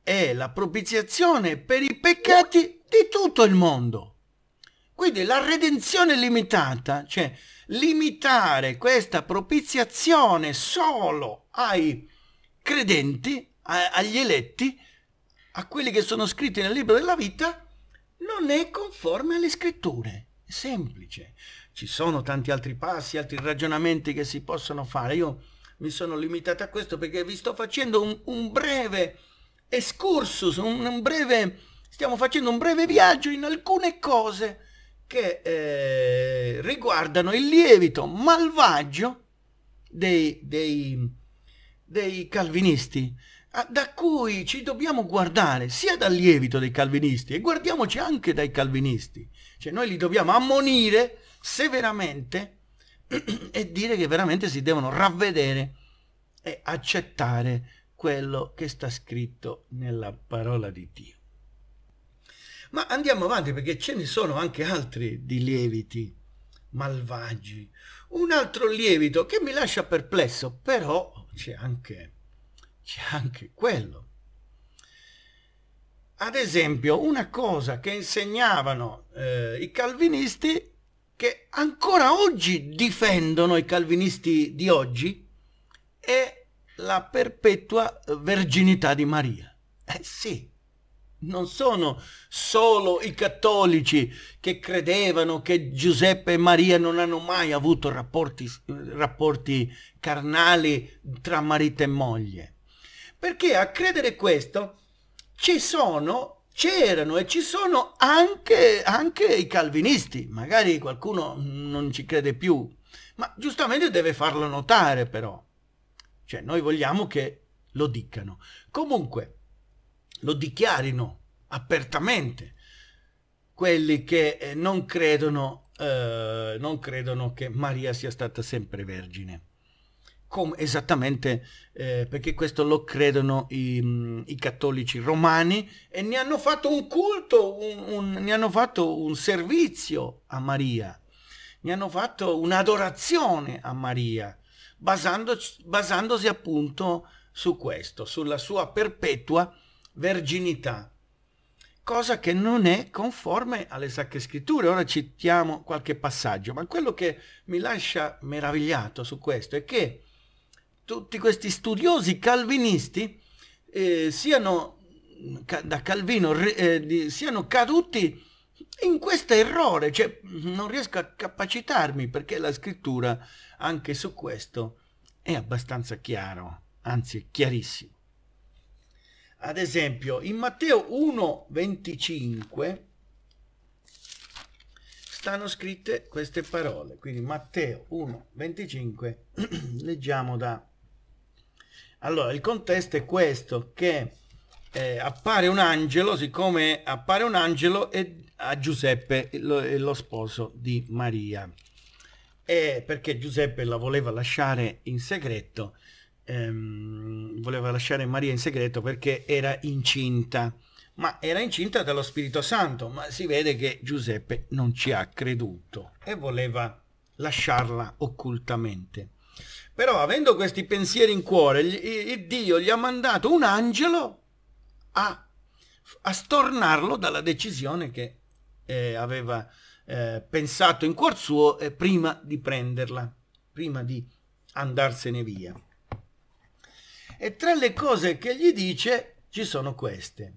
è la propiziazione per i peccati di tutto il mondo. Quindi la redenzione limitata, cioè limitare questa propiziazione solo ai credenti, agli eletti, a quelli che sono scritti nel libro della vita, non è conforme alle scritture. È semplice. Ci sono tanti altri passi, altri ragionamenti che si possono fare. Io mi sono limitato a questo perché vi sto facendo un, un breve escursus, un, un breve, stiamo facendo un breve viaggio in alcune cose che eh, riguardano il lievito malvagio dei, dei, dei calvinisti Ah, da cui ci dobbiamo guardare sia dal lievito dei calvinisti e guardiamoci anche dai calvinisti. Cioè noi li dobbiamo ammonire severamente e dire che veramente si devono ravvedere e accettare quello che sta scritto nella parola di Dio. Ma andiamo avanti perché ce ne sono anche altri di lieviti malvagi. Un altro lievito che mi lascia perplesso, però c'è anche c'è anche quello. Ad esempio, una cosa che insegnavano eh, i calvinisti, che ancora oggi difendono i calvinisti di oggi, è la perpetua verginità di Maria. Eh sì, non sono solo i cattolici che credevano che Giuseppe e Maria non hanno mai avuto rapporti, rapporti carnali tra marito e moglie. Perché a credere questo ci sono, c'erano e ci sono anche, anche i calvinisti. Magari qualcuno non ci crede più, ma giustamente deve farlo notare però. Cioè noi vogliamo che lo dicano. Comunque, lo dichiarino apertamente quelli che eh, non credono, eh, non credono che Maria sia stata sempre vergine come esattamente eh, perché questo lo credono i, mm, i, cattolici romani e ne hanno fatto un culto, un, un, ne hanno fatto un servizio a Maria, ne hanno fatto un'adorazione a Maria, basandoci, basandosi appunto su questo, sulla sua perpetua verginità cosa che non è conforme alle sacre scritture. Ora citiamo qualche passaggio, ma quello che mi lascia meravigliato su questo è che tutti questi studiosi calvinisti eh, siano, da Calvino, eh, di, siano caduti in questo errore, cioè non riesco a capacitarmi perché la scrittura anche su questo è abbastanza chiaro, anzi chiarissimo. Ad esempio, in Matteo 1:25 stanno scritte queste parole, quindi Matteo 1:25 leggiamo da allora, il contesto è questo, che eh, appare un angelo, siccome appare un angelo e, a Giuseppe, lo, lo sposo di Maria. E perché Giuseppe la voleva lasciare in segreto, ehm, voleva lasciare Maria in segreto perché era incinta, ma era incinta dallo Spirito Santo, ma si vede che Giuseppe non ci ha creduto e voleva lasciarla occultamente. Però avendo questi pensieri in cuore, gli, il Dio gli ha mandato un angelo a, a stornarlo dalla decisione che eh, aveva eh, pensato in cuor suo eh, prima di prenderla, prima di andarsene via. E tra le cose che gli dice ci sono queste,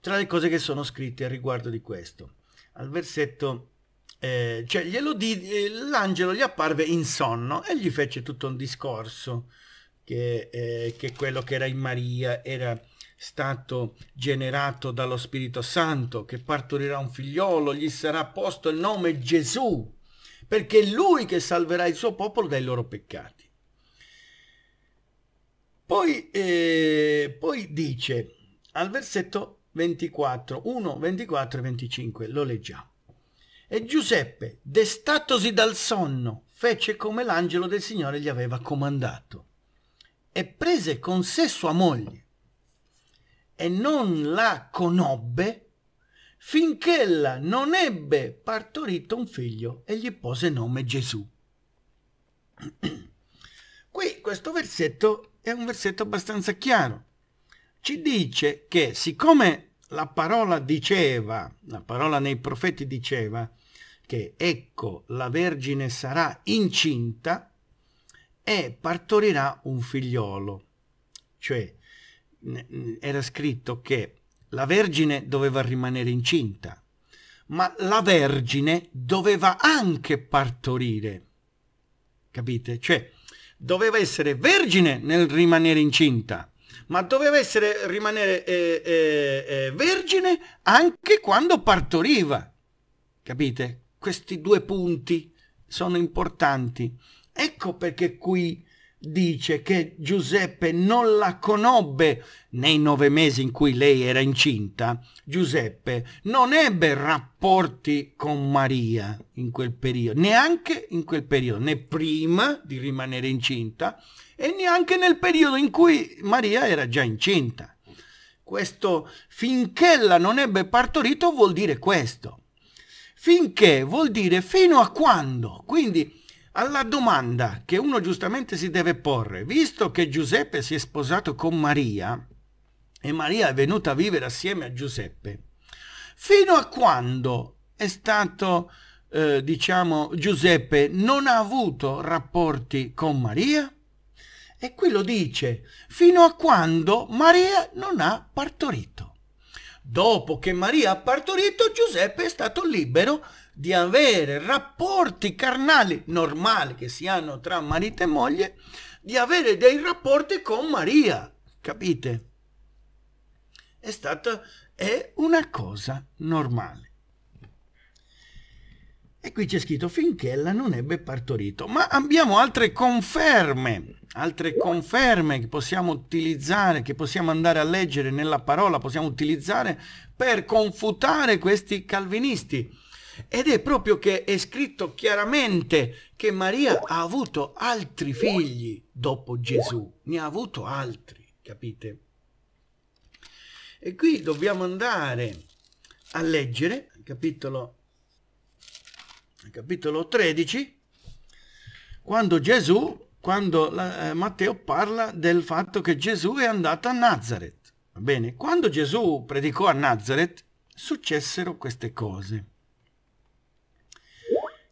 tra le cose che sono scritte a riguardo di questo. Al versetto eh, cioè glielo di, eh, l'angelo gli apparve in sonno e gli fece tutto un discorso che, eh, che quello che era in Maria era stato generato dallo Spirito Santo, che partorirà un figliolo, gli sarà posto il nome Gesù, perché è lui che salverà il suo popolo dai loro peccati. Poi, eh, poi dice al versetto 24, 1, 24 e 25, lo leggiamo. E Giuseppe, destatosi dal sonno, fece come l'angelo del Signore gli aveva comandato e prese con sé sua moglie e non la conobbe finché ella non ebbe partorito un figlio e gli pose nome Gesù. Qui questo versetto è un versetto abbastanza chiaro. Ci dice che siccome la parola diceva, la parola nei profeti diceva, che ecco la Vergine sarà incinta e partorirà un figliolo. Cioè era scritto che la Vergine doveva rimanere incinta, ma la Vergine doveva anche partorire. Capite? Cioè doveva essere vergine nel rimanere incinta, ma doveva essere rimanere eh, eh, eh, vergine anche quando partoriva. Capite? questi due punti sono importanti. Ecco perché qui dice che Giuseppe non la conobbe nei nove mesi in cui lei era incinta. Giuseppe non ebbe rapporti con Maria in quel periodo, neanche in quel periodo, né prima di rimanere incinta e neanche nel periodo in cui Maria era già incinta. Questo finché la non ebbe partorito vuol dire questo. Finché vuol dire fino a quando. Quindi alla domanda che uno giustamente si deve porre, visto che Giuseppe si è sposato con Maria e Maria è venuta a vivere assieme a Giuseppe, fino a quando è stato, eh, diciamo, Giuseppe non ha avuto rapporti con Maria? E qui lo dice, fino a quando Maria non ha partorito. Dopo che Maria ha partorito, Giuseppe è stato libero di avere rapporti carnali normali che si hanno tra marito e moglie, di avere dei rapporti con Maria. Capite? È stata è una cosa normale. E qui c'è scritto finché ella non ebbe partorito. Ma abbiamo altre conferme, altre conferme che possiamo utilizzare, che possiamo andare a leggere nella parola, possiamo utilizzare per confutare questi calvinisti. Ed è proprio che è scritto chiaramente che Maria ha avuto altri figli dopo Gesù, ne ha avuto altri, capite? E qui dobbiamo andare a leggere, capitolo capitolo 13, quando Gesù, quando la, eh, Matteo parla del fatto che Gesù è andato a Nazareth. Va bene? Quando Gesù predicò a Nazareth, successero queste cose.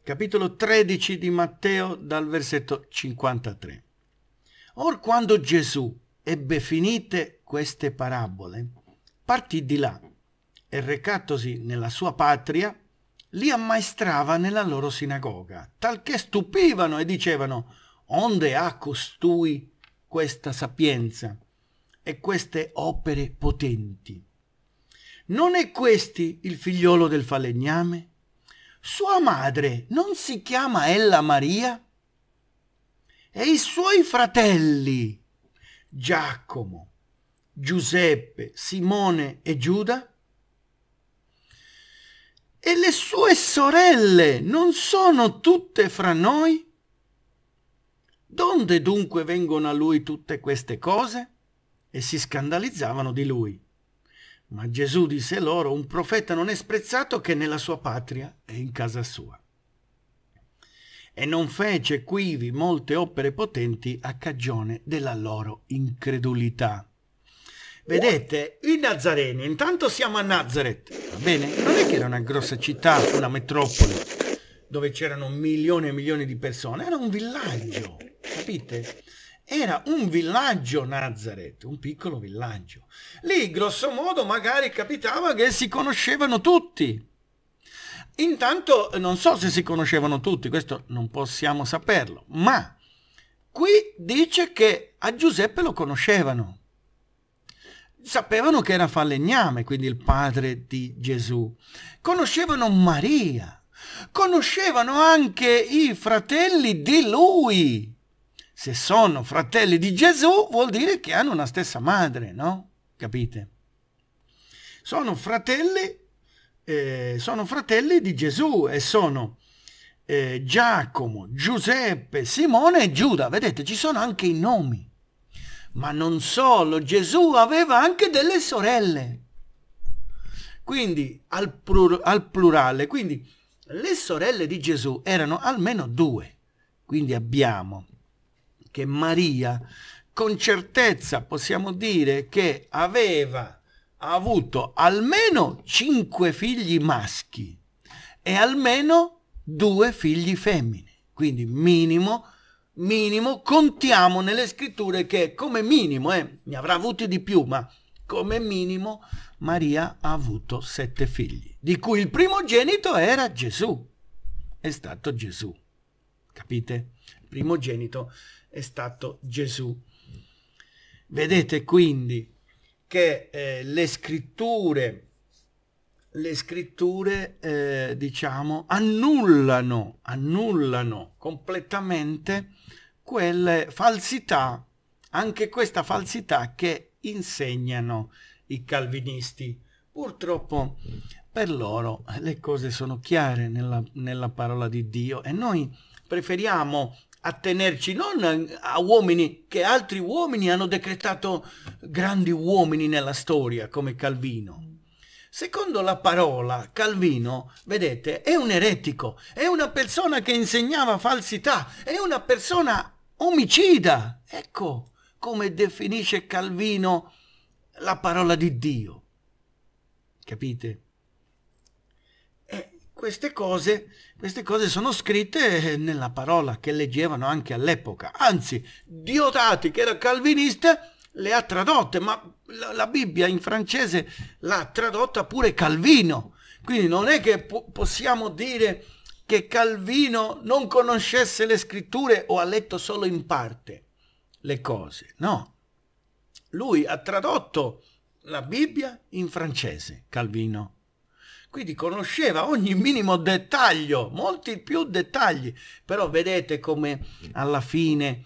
Capitolo 13 di Matteo dal versetto 53. Or quando Gesù ebbe finite queste parabole, partì di là e recatosi nella sua patria, li ammaestrava nella loro sinagoga, talché stupivano e dicevano «Onde ha costui questa sapienza e queste opere potenti?» Non è questi il figliolo del falegname? Sua madre non si chiama ella Maria? E i suoi fratelli Giacomo, Giuseppe, Simone e Giuda? E le sue sorelle non sono tutte fra noi? Donde dunque vengono a lui tutte queste cose? E si scandalizzavano di lui. Ma Gesù disse loro, un profeta non è sprezzato che nella sua patria e in casa sua. E non fece quivi molte opere potenti a cagione della loro incredulità. Vedete, i Nazareni, intanto siamo a Nazareth, va bene? Non è che era una grossa città, una metropoli, dove c'erano milioni e milioni di persone, era un villaggio, capite? Era un villaggio Nazareth, un piccolo villaggio. Lì, grosso modo, magari capitava che si conoscevano tutti, Intanto non so se si conoscevano tutti, questo non possiamo saperlo, ma qui dice che a Giuseppe lo conoscevano. Sapevano che era falegname, quindi il padre di Gesù. Conoscevano Maria. Conoscevano anche i fratelli di lui. Se sono fratelli di Gesù vuol dire che hanno una stessa madre, no? Capite? Sono fratelli, eh, sono fratelli di Gesù e sono eh, Giacomo, Giuseppe, Simone e Giuda. Vedete, ci sono anche i nomi. Ma non solo, Gesù aveva anche delle sorelle. Quindi al, plur al plurale, quindi le sorelle di Gesù erano almeno due. Quindi abbiamo che Maria con certezza possiamo dire che aveva avuto almeno cinque figli maschi e almeno due figli femmine, quindi minimo minimo, contiamo nelle scritture che come minimo, eh, ne avrà avuti di più, ma come minimo Maria ha avuto sette figli, di cui il primogenito era Gesù. È stato Gesù. Capite? Il primogenito è stato Gesù. Vedete quindi che eh, le scritture, le scritture eh, diciamo, annullano, annullano completamente quelle falsità, anche questa falsità che insegnano i calvinisti. Purtroppo per loro eh, le cose sono chiare nella, nella parola di Dio e noi preferiamo attenerci non a uomini che altri uomini hanno decretato grandi uomini nella storia come Calvino. Secondo la parola, Calvino, vedete, è un eretico, è una persona che insegnava falsità, è una persona omicida. Ecco come definisce Calvino la parola di Dio. Capite? E queste cose, queste cose sono scritte nella parola che leggevano anche all'epoca. Anzi, Diodati, che era calvinista, le ha tradotte, ma la, la Bibbia in francese l'ha tradotta pure Calvino. Quindi non è che po possiamo dire che Calvino non conoscesse le scritture o ha letto solo in parte le cose, no. Lui ha tradotto la Bibbia in francese, Calvino. Quindi conosceva ogni minimo dettaglio, molti più dettagli, però vedete come alla fine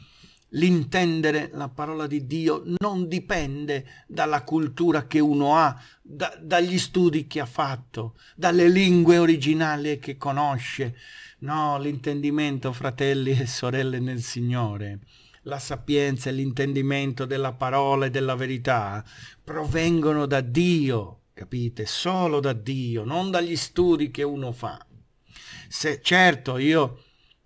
l'intendere la parola di Dio non dipende dalla cultura che uno ha, da, dagli studi che ha fatto, dalle lingue originali che conosce. No, l'intendimento, fratelli e sorelle nel Signore, la sapienza e l'intendimento della parola e della verità provengono da Dio, capite? Solo da Dio, non dagli studi che uno fa. Se, certo, io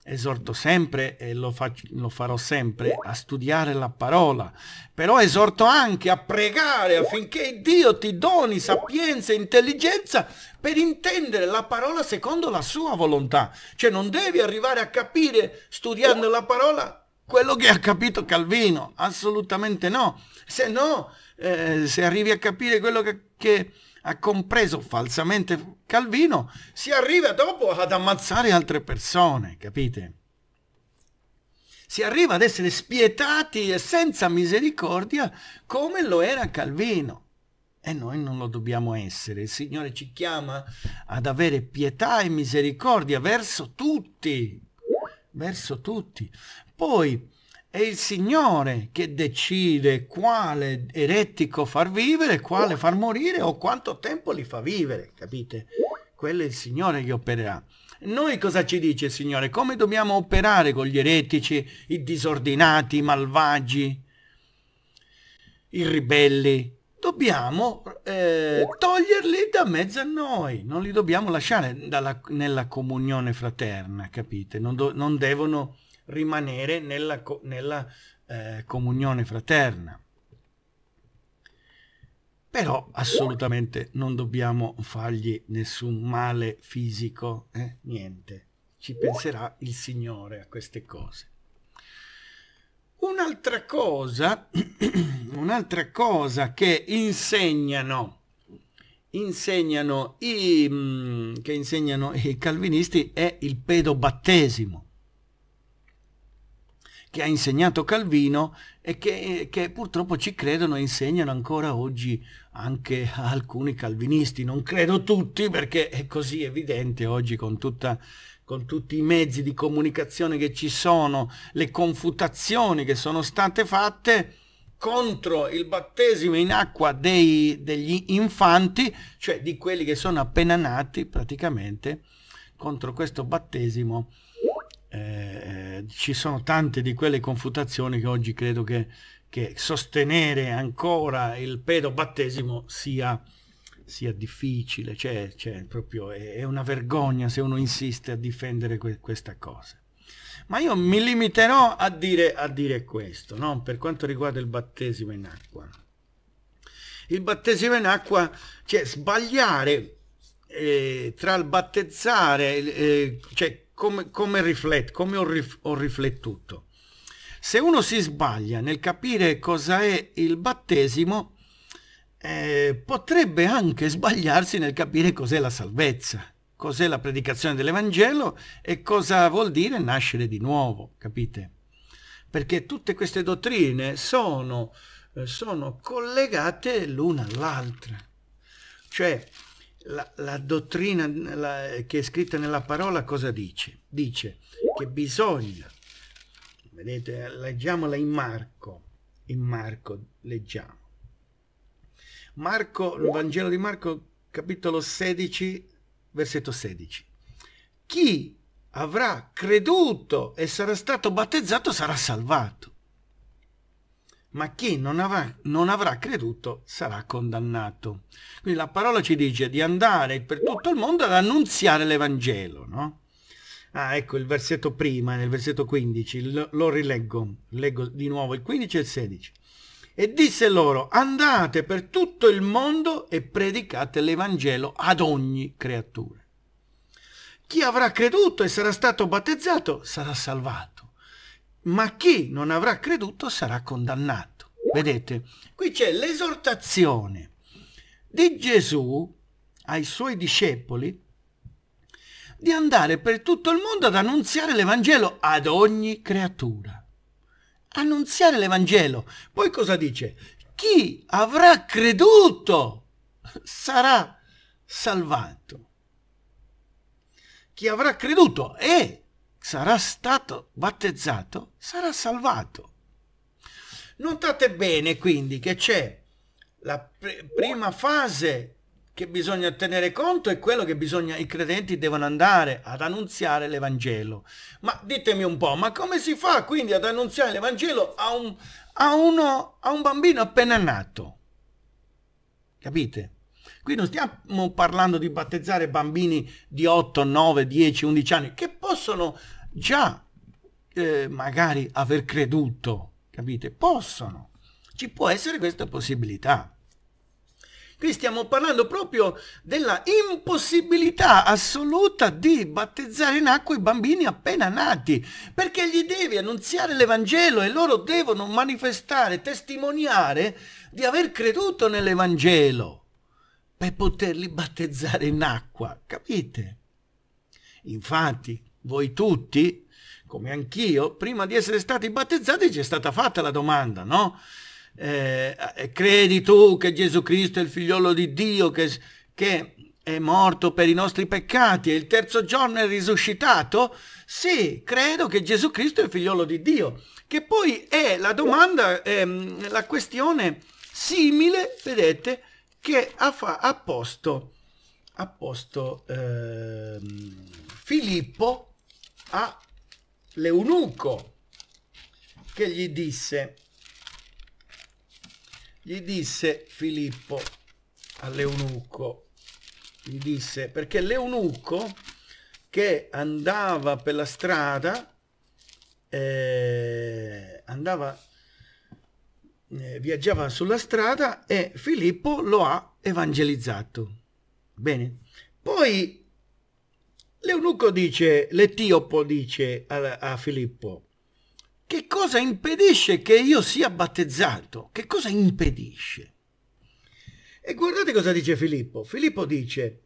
esorto sempre e lo, faccio, lo, farò sempre a studiare la parola, però esorto anche a pregare affinché Dio ti doni sapienza e intelligenza per intendere la parola secondo la sua volontà. Cioè non devi arrivare a capire studiando la parola quello che ha capito Calvino, assolutamente no. Se no, eh, se arrivi a capire quello che, che ha compreso falsamente Calvino, si arriva dopo ad ammazzare altre persone, capite? Si arriva ad essere spietati e senza misericordia come lo era Calvino. E noi non lo dobbiamo essere. Il Signore ci chiama ad avere pietà e misericordia verso tutti, verso tutti. Poi è il Signore che decide quale eretico far vivere, quale far morire o quanto tempo li fa vivere, capite? Quello è il Signore che opererà. Noi cosa ci dice il Signore? Come dobbiamo operare con gli eretici, i disordinati, i malvagi, i ribelli? Dobbiamo eh, toglierli da mezzo a noi, non li dobbiamo lasciare dalla, nella comunione fraterna, capite? Non, do, non devono rimanere nella, nella eh, comunione fraterna. Però assolutamente non dobbiamo fargli nessun male fisico, eh? niente. Ci penserà il Signore a queste cose. Un'altra cosa, un'altra cosa che insegnano, insegnano i, mm, che insegnano i calvinisti è il pedobattesimo che ha insegnato Calvino e che, che purtroppo ci credono e insegnano ancora oggi anche a alcuni calvinisti. Non credo tutti perché è così evidente oggi con tutta con tutti i mezzi di comunicazione che ci sono, le confutazioni che sono state fatte contro il battesimo in acqua dei, degli infanti, cioè di quelli che sono appena nati praticamente, contro questo battesimo eh, eh, ci sono tante di quelle confutazioni che oggi credo che, che sostenere ancora il pedobattesimo sia, sia difficile, cioè, cioè proprio è, è, una vergogna se uno insiste a difendere que questa cosa. Ma io mi limiterò a dire, a dire questo, no? per quanto riguarda il battesimo in acqua. Il battesimo in acqua, cioè sbagliare eh, tra il battezzare, eh, cioè come, come, riflet, come ho, rif, ho riflettuto. Se uno si sbaglia nel capire cosa è il battesimo, eh, potrebbe anche sbagliarsi nel capire cos'è la salvezza, cos'è la predicazione dell'Evangelo e cosa vuol dire nascere di nuovo, capite? Perché tutte queste dottrine sono, eh, sono collegate l'una all'altra. Cioè, la, la dottrina la, che è scritta nella parola cosa dice? Dice che bisogna, vedete, leggiamola in Marco, in Marco leggiamo. Marco, il Vangelo di Marco, capitolo 16, versetto 16. Chi avrà creduto e sarà stato battezzato sarà salvato ma chi non avrà, non avrà, creduto sarà condannato. Quindi la parola ci dice di andare per tutto il mondo ad annunziare l'Evangelo, no? Ah, ecco il versetto prima, nel versetto 15, lo, lo rileggo, leggo di nuovo il 15 e il 16. E disse loro, andate per tutto il mondo e predicate l'Evangelo ad ogni creatura. Chi avrà creduto e sarà stato battezzato sarà salvato ma chi non avrà creduto sarà condannato. Vedete, qui c'è l'esortazione di Gesù ai suoi discepoli di andare per tutto il mondo ad annunziare l'Evangelo ad ogni creatura. Annunziare l'Evangelo. Poi cosa dice? Chi avrà creduto sarà salvato. Chi avrà creduto e sarà stato battezzato, sarà salvato. Notate bene quindi che c'è la pr prima fase che bisogna tenere conto è quello che bisogna, i credenti devono andare ad annunziare l'Evangelo. Ma ditemi un po', ma come si fa quindi ad annunziare l'Evangelo a un, a, uno, a un bambino appena nato? Capite? Qui non stiamo parlando di battezzare bambini di 8, 9, 10, 11 anni che possono già eh, magari aver creduto, capite? Possono. Ci può essere questa possibilità. Qui stiamo parlando proprio della impossibilità assoluta di battezzare in acqua i bambini appena nati, perché gli devi annunziare l'Evangelo e loro devono manifestare, testimoniare di aver creduto nell'Evangelo per poterli battezzare in acqua, capite? Infatti, voi tutti, come anch'io, prima di essere stati battezzati ci è stata fatta la domanda, no? Eh, credi tu che Gesù Cristo è il figliolo di Dio che, che è morto per i nostri peccati e il terzo giorno è risuscitato? Sì, credo che Gesù Cristo è il figliolo di Dio, che poi è la domanda, ehm, la questione simile, vedete, che ha, ha posto, ha posto ehm, Filippo a l'eunuco che gli disse, gli disse Filippo all'eunuco, gli disse perché l'eunuco che andava per la strada, eh, andava, eh, viaggiava sulla strada e Filippo lo ha evangelizzato. Bene, poi L'eunuco dice, l'Etiopo dice a, a Filippo, che cosa impedisce che io sia battezzato? Che cosa impedisce? E guardate cosa dice Filippo. Filippo dice,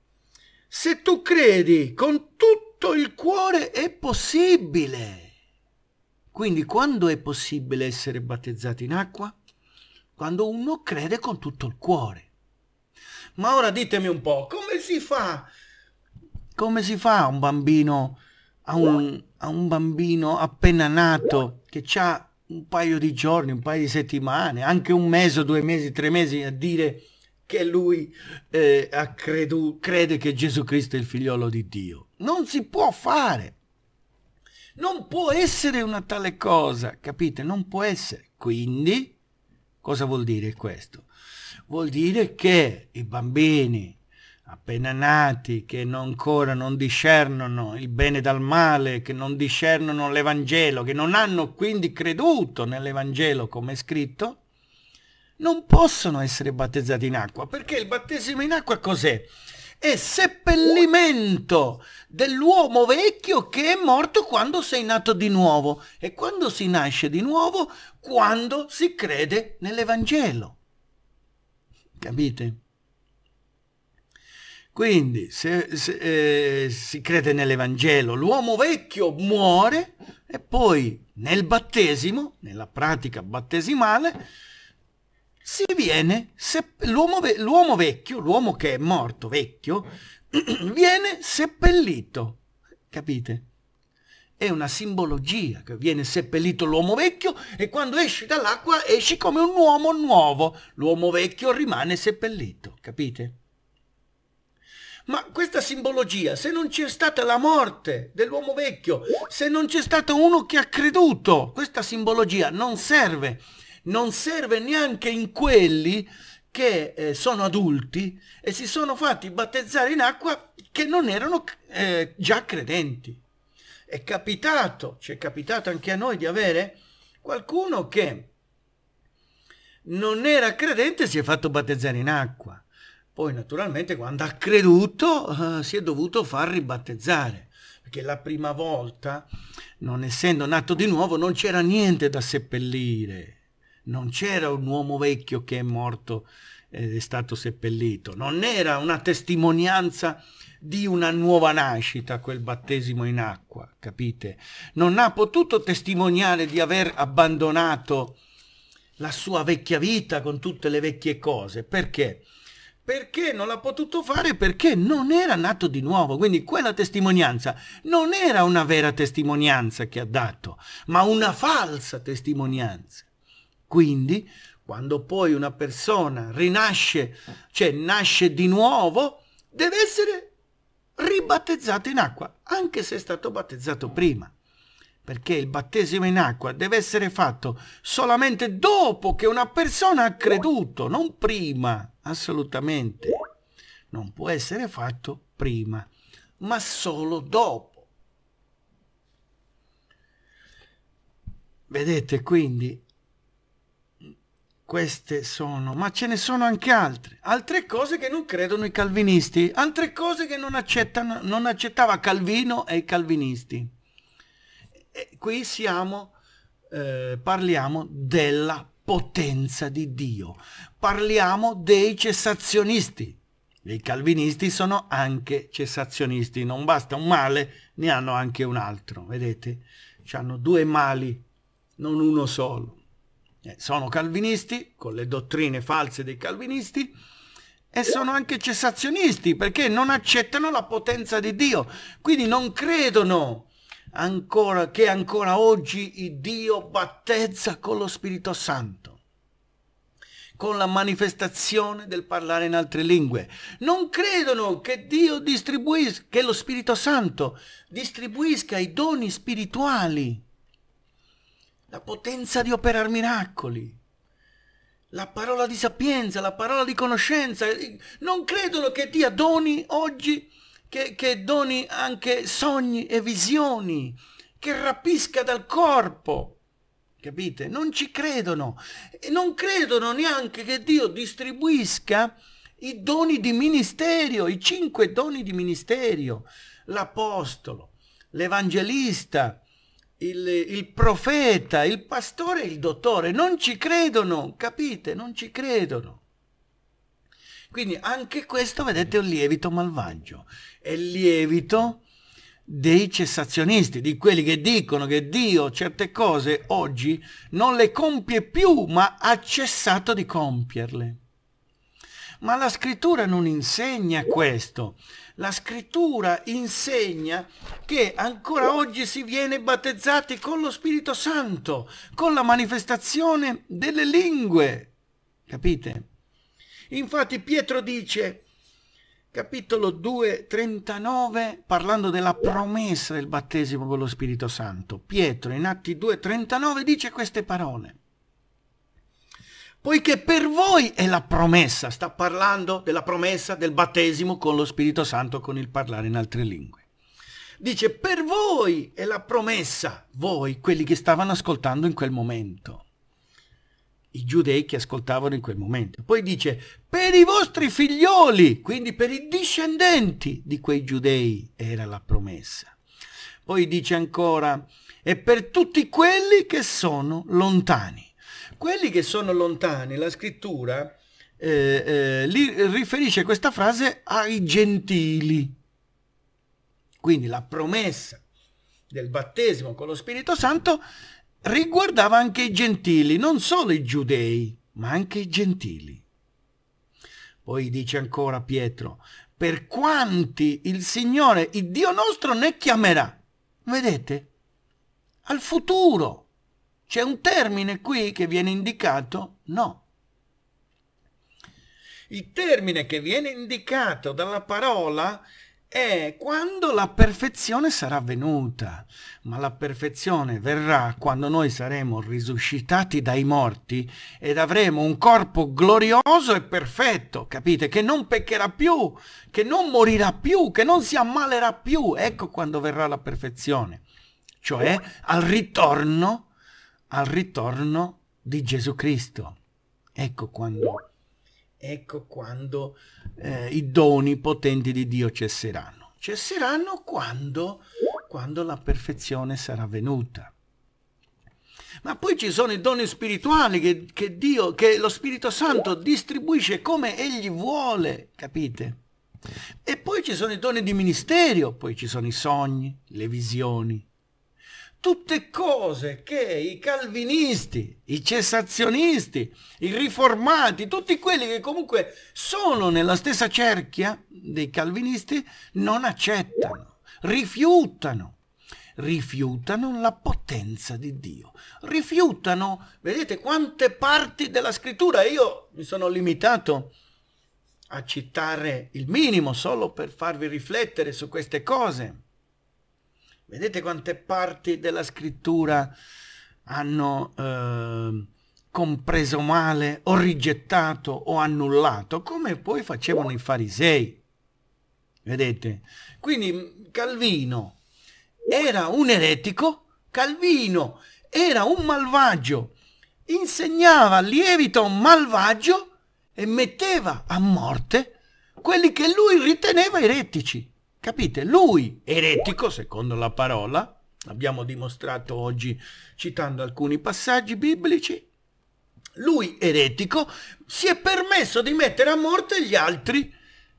se tu credi con tutto il cuore è possibile. Quindi quando è possibile essere battezzati in acqua? Quando uno crede con tutto il cuore. Ma ora ditemi un po', come si fa come si fa un bambino a un, a un bambino appena nato che ha un paio di giorni, un paio di settimane, anche un mese, due mesi, tre mesi a dire che lui eh, credu, crede che Gesù Cristo è il figliolo di Dio. Non si può fare. Non può essere una tale cosa, capite? Non può essere. Quindi, cosa vuol dire questo? Vuol dire che i bambini appena nati, che non ancora non discernono il bene dal male, che non discernono l'Evangelo, che non hanno quindi creduto nell'Evangelo come è scritto, non possono essere battezzati in acqua, perché il battesimo in acqua cos'è? È seppellimento dell'uomo vecchio che è morto quando sei nato di nuovo e quando si nasce di nuovo, quando si crede nell'Evangelo. Capite? Quindi se, se, eh, si crede nell'Evangelo, l'uomo vecchio muore e poi nel battesimo, nella pratica battesimale, si viene, l'uomo vecchio, l'uomo che è morto vecchio, viene seppellito. Capite? È una simbologia che viene seppellito l'uomo vecchio e quando esci dall'acqua esci come un uomo nuovo. L'uomo vecchio rimane seppellito. Capite? Ma questa simbologia, se non c'è stata la morte dell'uomo vecchio, se non c'è stato uno che ha creduto, questa simbologia non serve. Non serve neanche in quelli che eh, sono adulti e si sono fatti battezzare in acqua che non erano eh, già credenti. È capitato, ci è capitato anche a noi di avere qualcuno che non era credente e si è fatto battezzare in acqua. Poi naturalmente quando ha creduto eh, si è dovuto far ribattezzare, perché la prima volta, non essendo nato di nuovo, non c'era niente da seppellire, non c'era un uomo vecchio che è morto ed è stato seppellito, non era una testimonianza di una nuova nascita quel battesimo in acqua, capite? Non ha potuto testimoniare di aver abbandonato la sua vecchia vita con tutte le vecchie cose, perché? Perché non l'ha potuto fare? Perché non era nato di nuovo, quindi quella testimonianza non era una vera testimonianza che ha dato, ma una falsa testimonianza. Quindi, quando poi una persona rinasce, cioè nasce di nuovo, deve essere ribattezzata in acqua, anche se è stato battezzato prima perché il battesimo in acqua deve essere fatto solamente dopo che una persona ha creduto, non prima, assolutamente. Non può essere fatto prima, ma solo dopo. Vedete quindi, queste sono, ma ce ne sono anche altre, altre cose che non credono i calvinisti, altre cose che non, accettano, non accettava Calvino e i calvinisti. E qui siamo, eh, parliamo della potenza di Dio, parliamo dei cessazionisti. I calvinisti sono anche cessazionisti, non basta un male, ne hanno anche un altro, vedete? Ci hanno due mali, non uno solo. Eh, sono calvinisti, con le dottrine false dei calvinisti, e sono anche cessazionisti, perché non accettano la potenza di Dio, quindi non credono ancora, che ancora oggi il Dio battezza con lo Spirito Santo con la manifestazione del parlare in altre lingue. Non credono che Dio distribuisca, che lo Spirito Santo distribuisca i doni spirituali, la potenza di operare miracoli, la parola di sapienza, la parola di conoscenza. Non credono che Dio doni oggi che, che doni anche sogni e visioni, che rapisca dal corpo. Capite? Non ci credono. E non credono neanche che Dio distribuisca i doni di ministerio, i cinque doni di ministerio. l'apostolo, l'evangelista, il, il, profeta, il pastore e il dottore. Non ci credono, capite? Non ci credono. Quindi anche questo, vedete, è un lievito malvagio e lievito dei cessazionisti, di quelli che dicono che Dio certe cose oggi non le compie più, ma ha cessato di compierle. Ma la scrittura non insegna questo. La scrittura insegna che ancora oggi si viene battezzati con lo Spirito Santo, con la manifestazione delle lingue. Capite? Infatti Pietro dice, capitolo 2, 39, parlando della promessa del battesimo con lo Spirito Santo. Pietro in Atti 2, 39 dice queste parole. Poiché per voi è la promessa, sta parlando della promessa del battesimo con lo Spirito Santo con il parlare in altre lingue. Dice, per voi è la promessa, voi, quelli che stavano ascoltando in quel momento i giudei che ascoltavano in quel momento. Poi dice, per i vostri figlioli, quindi per i discendenti di quei giudei era la promessa. Poi dice ancora, e per tutti quelli che sono lontani. Quelli che sono lontani, la scrittura eh, eh, li riferisce questa frase ai gentili. Quindi la promessa del battesimo con lo Spirito Santo riguardava anche i gentili, non solo i giudei, ma anche i gentili. Poi dice ancora Pietro, per quanti il Signore, il Dio nostro, ne chiamerà. Vedete? Al futuro. C'è un termine qui che viene indicato? No. Il termine che viene indicato dalla parola è quando la perfezione sarà venuta, ma la perfezione verrà quando noi saremo risuscitati dai morti ed avremo un corpo glorioso e perfetto, capite? Che non peccherà più, che non morirà più, che non si ammalerà più. Ecco quando verrà la perfezione, cioè al ritorno, al ritorno di Gesù Cristo. Ecco quando ecco quando eh, i doni potenti di Dio cesseranno. Cesseranno quando, quando la perfezione sarà venuta. Ma poi ci sono i doni spirituali che, che Dio, che lo Spirito Santo distribuisce come Egli vuole, capite? E poi ci sono i doni di ministerio, poi ci sono i sogni, le visioni, tutte cose che i calvinisti, i cessazionisti, i riformati, tutti quelli che comunque sono nella stessa cerchia dei calvinisti non accettano, rifiutano, rifiutano la potenza di Dio, rifiutano, vedete quante parti della scrittura, io mi sono limitato a citare il minimo solo per farvi riflettere su queste cose Vedete quante parti della scrittura hanno eh, compreso male o rigettato o annullato, come poi facevano i farisei. Vedete? Quindi mm, Calvino era un eretico, Calvino era un malvagio, insegnava lievito malvagio e metteva a morte quelli che lui riteneva eretici. Capite? Lui, eretico, secondo la parola, abbiamo dimostrato oggi citando alcuni passaggi biblici, lui eretico si è permesso di mettere a morte gli altri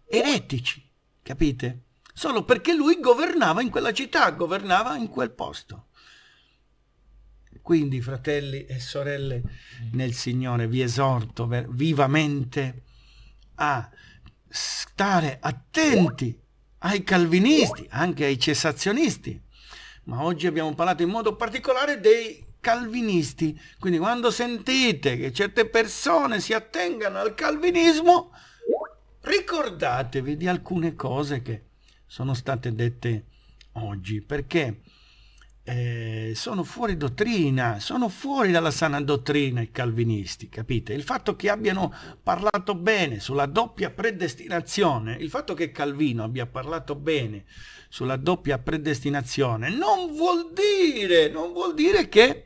eretici, capite? Solo perché lui governava in quella città, governava in quel posto. Quindi, fratelli e sorelle, nel Signore vi esorto vivamente a stare attenti ai calvinisti, anche ai cessazionisti. Ma oggi abbiamo parlato in modo particolare dei calvinisti. Quindi quando sentite che certe persone si attengano al calvinismo, ricordatevi di alcune cose che sono state dette oggi, perché eh, sono fuori dottrina, sono fuori dalla sana dottrina i calvinisti, capite? Il fatto che abbiano parlato bene sulla doppia predestinazione, il fatto che Calvino abbia parlato bene sulla doppia predestinazione non vuol dire, non vuol dire che,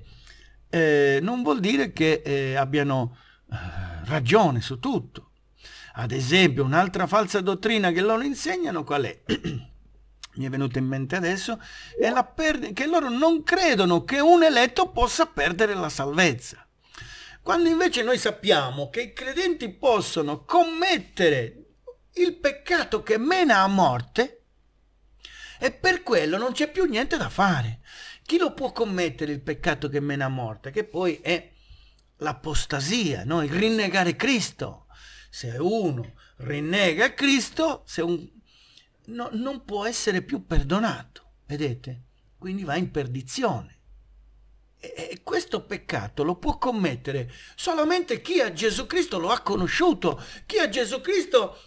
eh, non vuol dire che eh, abbiano eh, ragione su tutto. Ad esempio, un'altra falsa dottrina che loro insegnano qual è? mi è venuto in mente adesso, è che loro non credono che un eletto possa perdere la salvezza. Quando invece noi sappiamo che i credenti possono commettere il peccato che mena a morte, e per quello non c'è più niente da fare. Chi lo può commettere il peccato che mena a morte? Che poi è l'apostasia, no? il rinnegare Cristo. Se uno rinnega Cristo, se un no, non può essere più perdonato, vedete? Quindi va in perdizione. E questo peccato lo può commettere solamente chi a Gesù Cristo lo ha conosciuto, chi a Gesù Cristo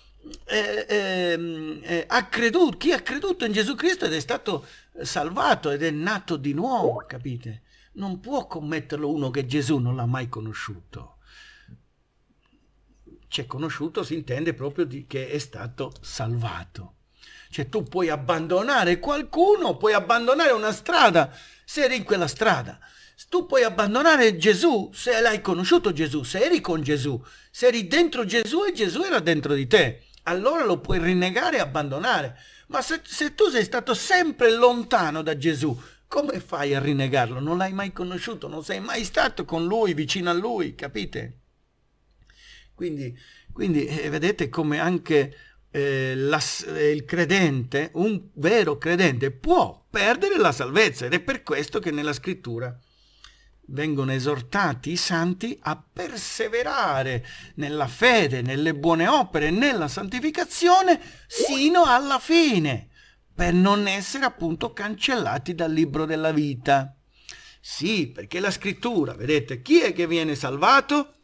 eh, eh, eh, ha creduto, chi ha creduto in Gesù Cristo ed è stato salvato ed è nato di nuovo, capite? Non può commetterlo uno che Gesù non l'ha mai conosciuto. C'è conosciuto si intende proprio di, che è stato salvato. Cioè tu puoi abbandonare qualcuno, puoi abbandonare una strada se eri in quella strada. Tu puoi abbandonare Gesù se l'hai conosciuto Gesù, se eri con Gesù, se eri dentro Gesù e Gesù era dentro di te. Allora lo puoi rinnegare e abbandonare. Ma se, se tu sei stato sempre lontano da Gesù, come fai a rinnegarlo? Non l'hai mai conosciuto, non sei mai stato con lui, vicino a lui, capite? Quindi, quindi eh, vedete come anche eh, la, eh, il credente, un vero credente, può perdere la salvezza ed è per questo che nella scrittura vengono esortati i santi a perseverare nella fede, nelle buone opere, nella santificazione sino alla fine, per non essere appunto cancellati dal libro della vita. Sì, perché la scrittura, vedete, chi è che viene salvato?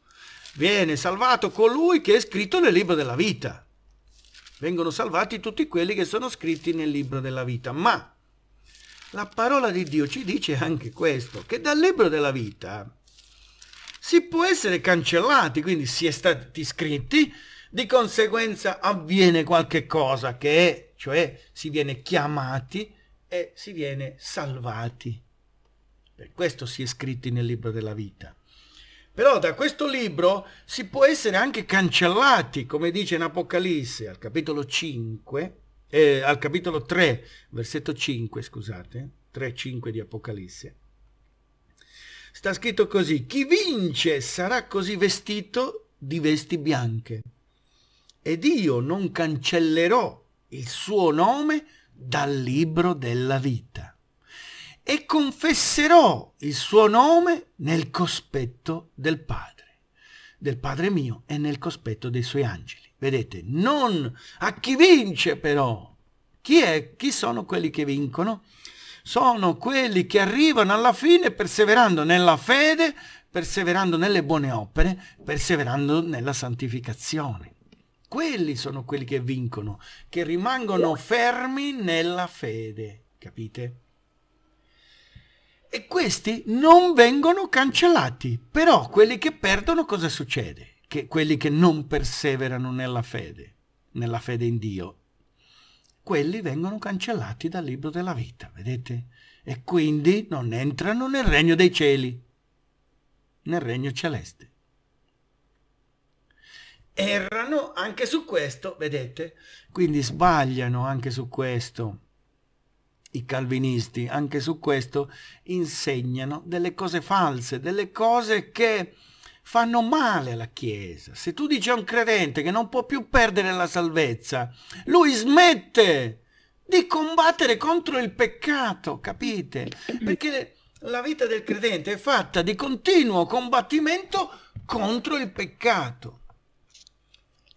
Viene salvato colui che è scritto nel libro della vita vengono salvati tutti quelli che sono scritti nel libro della vita. Ma la parola di Dio ci dice anche questo, che dal libro della vita si può essere cancellati, quindi si è stati scritti, di conseguenza avviene qualche cosa che è, cioè si viene chiamati e si viene salvati. Per questo si è scritti nel libro della vita. Però da questo libro si può essere anche cancellati, come dice in Apocalisse, al capitolo 5, eh, al capitolo 3, versetto 5, scusate, 3-5 di Apocalisse. Sta scritto così, chi vince sarà così vestito di vesti bianche ed io non cancellerò il suo nome dal libro della vita e confesserò il suo nome nel cospetto del Padre, del Padre mio e nel cospetto dei suoi angeli. Vedete, non a chi vince però. Chi, è, chi sono quelli che vincono? Sono quelli che arrivano alla fine perseverando nella fede, perseverando nelle buone opere, perseverando nella santificazione. Quelli sono quelli che vincono, che rimangono fermi nella fede, capite? E questi non vengono cancellati. Però quelli che perdono cosa succede? Che quelli che non perseverano nella fede, nella fede in Dio, quelli vengono cancellati dal libro della vita, vedete? E quindi non entrano nel regno dei cieli, nel regno celeste errano anche su questo, vedete? Quindi sbagliano anche su questo i calvinisti anche su questo insegnano delle cose false, delle cose che fanno male alla Chiesa. Se tu dici a un credente che non può più perdere la salvezza, lui smette di combattere contro il peccato, capite? Perché la vita del credente è fatta di continuo combattimento contro il peccato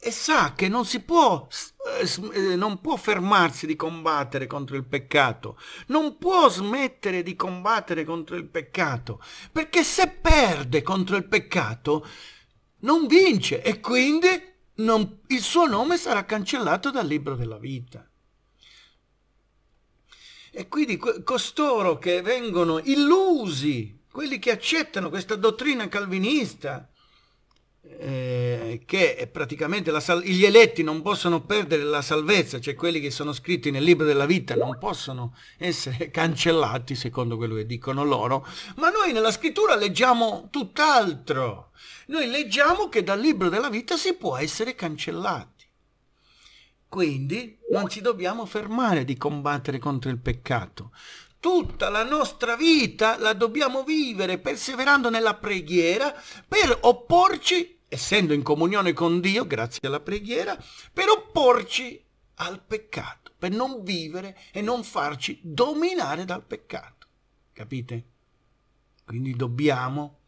e sa che non si può, eh, eh, non può fermarsi di combattere contro il peccato, non può smettere di combattere contro il peccato, perché se perde contro il peccato non vince e quindi non, il suo nome sarà cancellato dal libro della vita. E quindi costoro che vengono illusi, quelli che accettano questa dottrina calvinista, eh, che praticamente sal- gli eletti non possono perdere la salvezza, cioè quelli che sono scritti nel libro della vita non possono essere cancellati secondo quello che dicono loro, ma noi nella scrittura leggiamo tutt'altro. Noi leggiamo che dal libro della vita si può essere cancellati. Quindi non ci dobbiamo fermare di combattere contro il peccato. Tutta la nostra vita la dobbiamo vivere perseverando nella preghiera per opporci, essendo in comunione con Dio, grazie alla preghiera, per opporci al peccato, per non vivere e non farci dominare dal peccato. Capite? Quindi dobbiamo,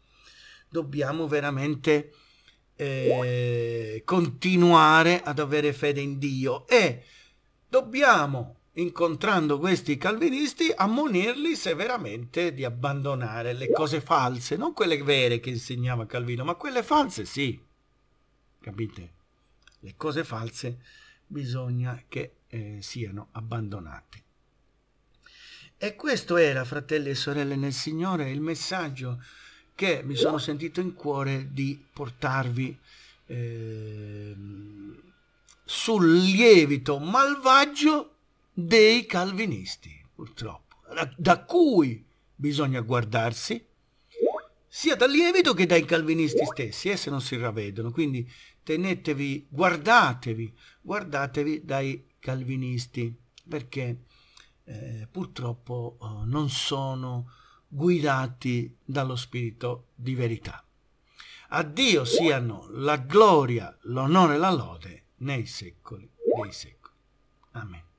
dobbiamo veramente eh, continuare ad avere fede in Dio e dobbiamo incontrando questi calvinisti, ammonirli severamente di abbandonare le cose false, non quelle vere che insegnava Calvino, ma quelle false sì. Capite? Le cose false bisogna che eh, siano abbandonate. E questo era, fratelli e sorelle nel Signore, il messaggio che mi sono sentito in cuore di portarvi eh, sul lievito malvagio dei calvinisti, purtroppo, da, cui bisogna guardarsi sia dal lievito che dai calvinisti stessi, eh, se non si ravvedono. Quindi tenetevi, guardatevi, guardatevi dai calvinisti, perché eh, purtroppo eh, non sono guidati dallo spirito di verità. A Dio siano la gloria, l'onore e la lode nei secoli dei secoli. Amen.